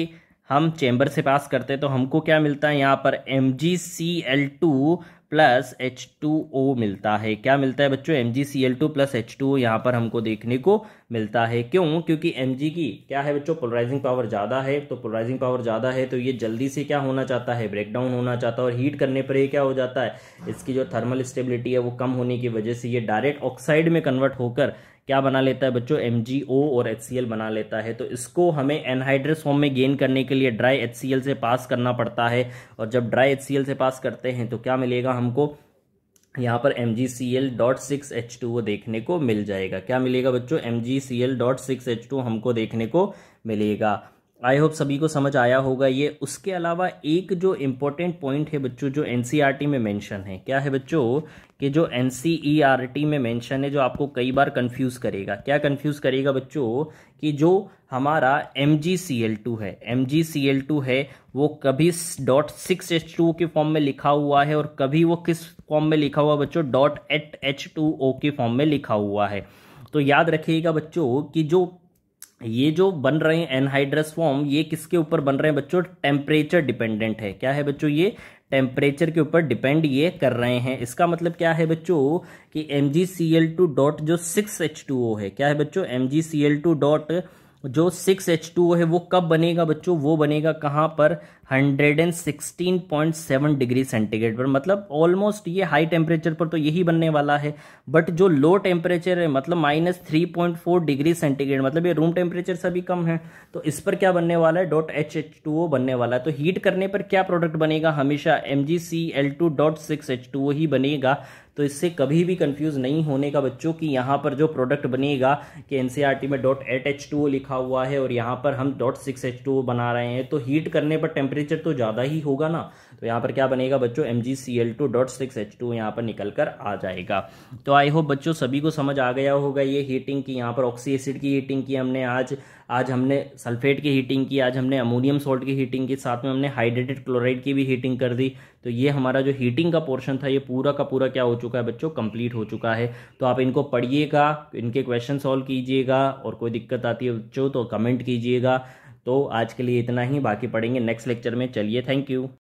हम चेम्बर से पास करते हैं तो हमको क्या मिलता है यहाँ पर M G C L two plus H two O मिलता है क्या मिलता है बच्चों M G C L two plus H two O यहाँ पर हमको देखने को मिलता है क्यों क्योंकि एम जी की क्या है बच्चों पोलराइजिंग पावर ज़्यादा है तो पोलराइजिंग पावर ज़्यादा है तो ये जल्दी से क्या होना चाहता है ब्रेकडाउन होना चाहता है और हीट करने पर ये क्या हो जाता है इसकी जो थर्मल स्टेबिलिटी है वो कम होने की वजह से ये डायरेक्ट ऑक्साइड में कन्वर्ट होकर क्या बना लेता है बच्चों एम और एच बना लेता है तो इसको हमें एनहाइड्रस फॉर्म में गेन करने के लिए ड्राई एच से पास करना पड़ता है और जब ड्राई एच से पास करते हैं तो क्या मिलेगा हमको यहाँ पर M G C L dot six H two वो देखने को मिल जाएगा क्या मिलेगा बच्चों M G C L dot six H two हमको देखने को मिलेगा आई होप सभी को समझ आया होगा ये उसके अलावा एक जो इम्पोर्टेंट पॉइंट है बच्चों जो एन e में मैंशन है क्या है बच्चों कि जो एन e में मेंशन है जो आपको कई बार कंफ्यूज करेगा क्या कंफ्यूज करेगा बच्चों कि जो हमारा एम है एम है वो कभी डॉट सिक्स एच टू के फॉर्म में लिखा हुआ है और कभी वो किस फॉर्म में लिखा हुआ बच्चों dot eight H two O के फॉर्म में लिखा हुआ है तो याद रखिएगा बच्चों कि जो ये जो बन रहे हैं एनहाइड्रस फॉर्म ये किसके ऊपर बन रहे हैं बच्चों टेम्परेचर डिपेंडेंट है क्या है बच्चों ये टेम्परेचर के ऊपर डिपेंड ये कर रहे हैं इसका मतलब क्या है बच्चों कि एम डॉट जो सिक्स है क्या है बच्चों एम डॉट जो सिक्स एच टू है वो कब बनेगा बच्चों वो बनेगा कहाँ पर hundred and sixteen point seven degree centigrade पर मतलब ऑलमोस्ट ये हाई टेम्परेचर पर तो यही बनने वाला है बट जो लो टेम्परेचर है मतलब minus three point four degree centigrade मतलब ये रूम टेम्परेचर से भी कम है तो इस पर क्या बनने वाला है डॉट एच एच टू वो बनने वाला है तो हीट करने पर क्या प्रोडक्ट बनेगा हमेशा M G C L two dot six H two वो ही बनेगा तो इससे कभी भी कंफ्यूज नहीं होने का बच्चों कि यहाँ पर जो प्रोडक्ट बनेगा कि एन e में डॉट एट एच टू लिखा हुआ है और यहाँ पर हम डॉट सिक्स एच टू बना रहे हैं तो हीट करने पर टेम्परेचर तो ज़्यादा ही होगा ना तो यहाँ पर क्या बनेगा बच्चों M G C L two dot six H two यहाँ पर निकल कर आ जाएगा तो आई होप बच्चों सभी को समझ आ गया होगा ये हीटिंग की यहाँ पर ऑक्सी एसिड की हीटिंग की हमने आज आज हमने सल्फेट की हीटिंग की आज हमने अमोनियम सोल्ट की हीटिंग की साथ में हमने हाइड्रेटेड क्लोराइड की भी हीटिंग कर दी तो ये हमारा जो हीटिंग का पोर्शन था ये पूरा का पूरा क्या हो चुका है बच्चों कंप्लीट हो चुका है तो आप इनको पढ़िएगा इनके क्वेश्चन सॉल्व कीजिएगा और कोई दिक्कत आती है बच्चों तो कमेंट कीजिएगा तो आज के लिए इतना ही बाकी पढ़ेंगे नेक्स्ट लेक्चर में चलिए थैंक यू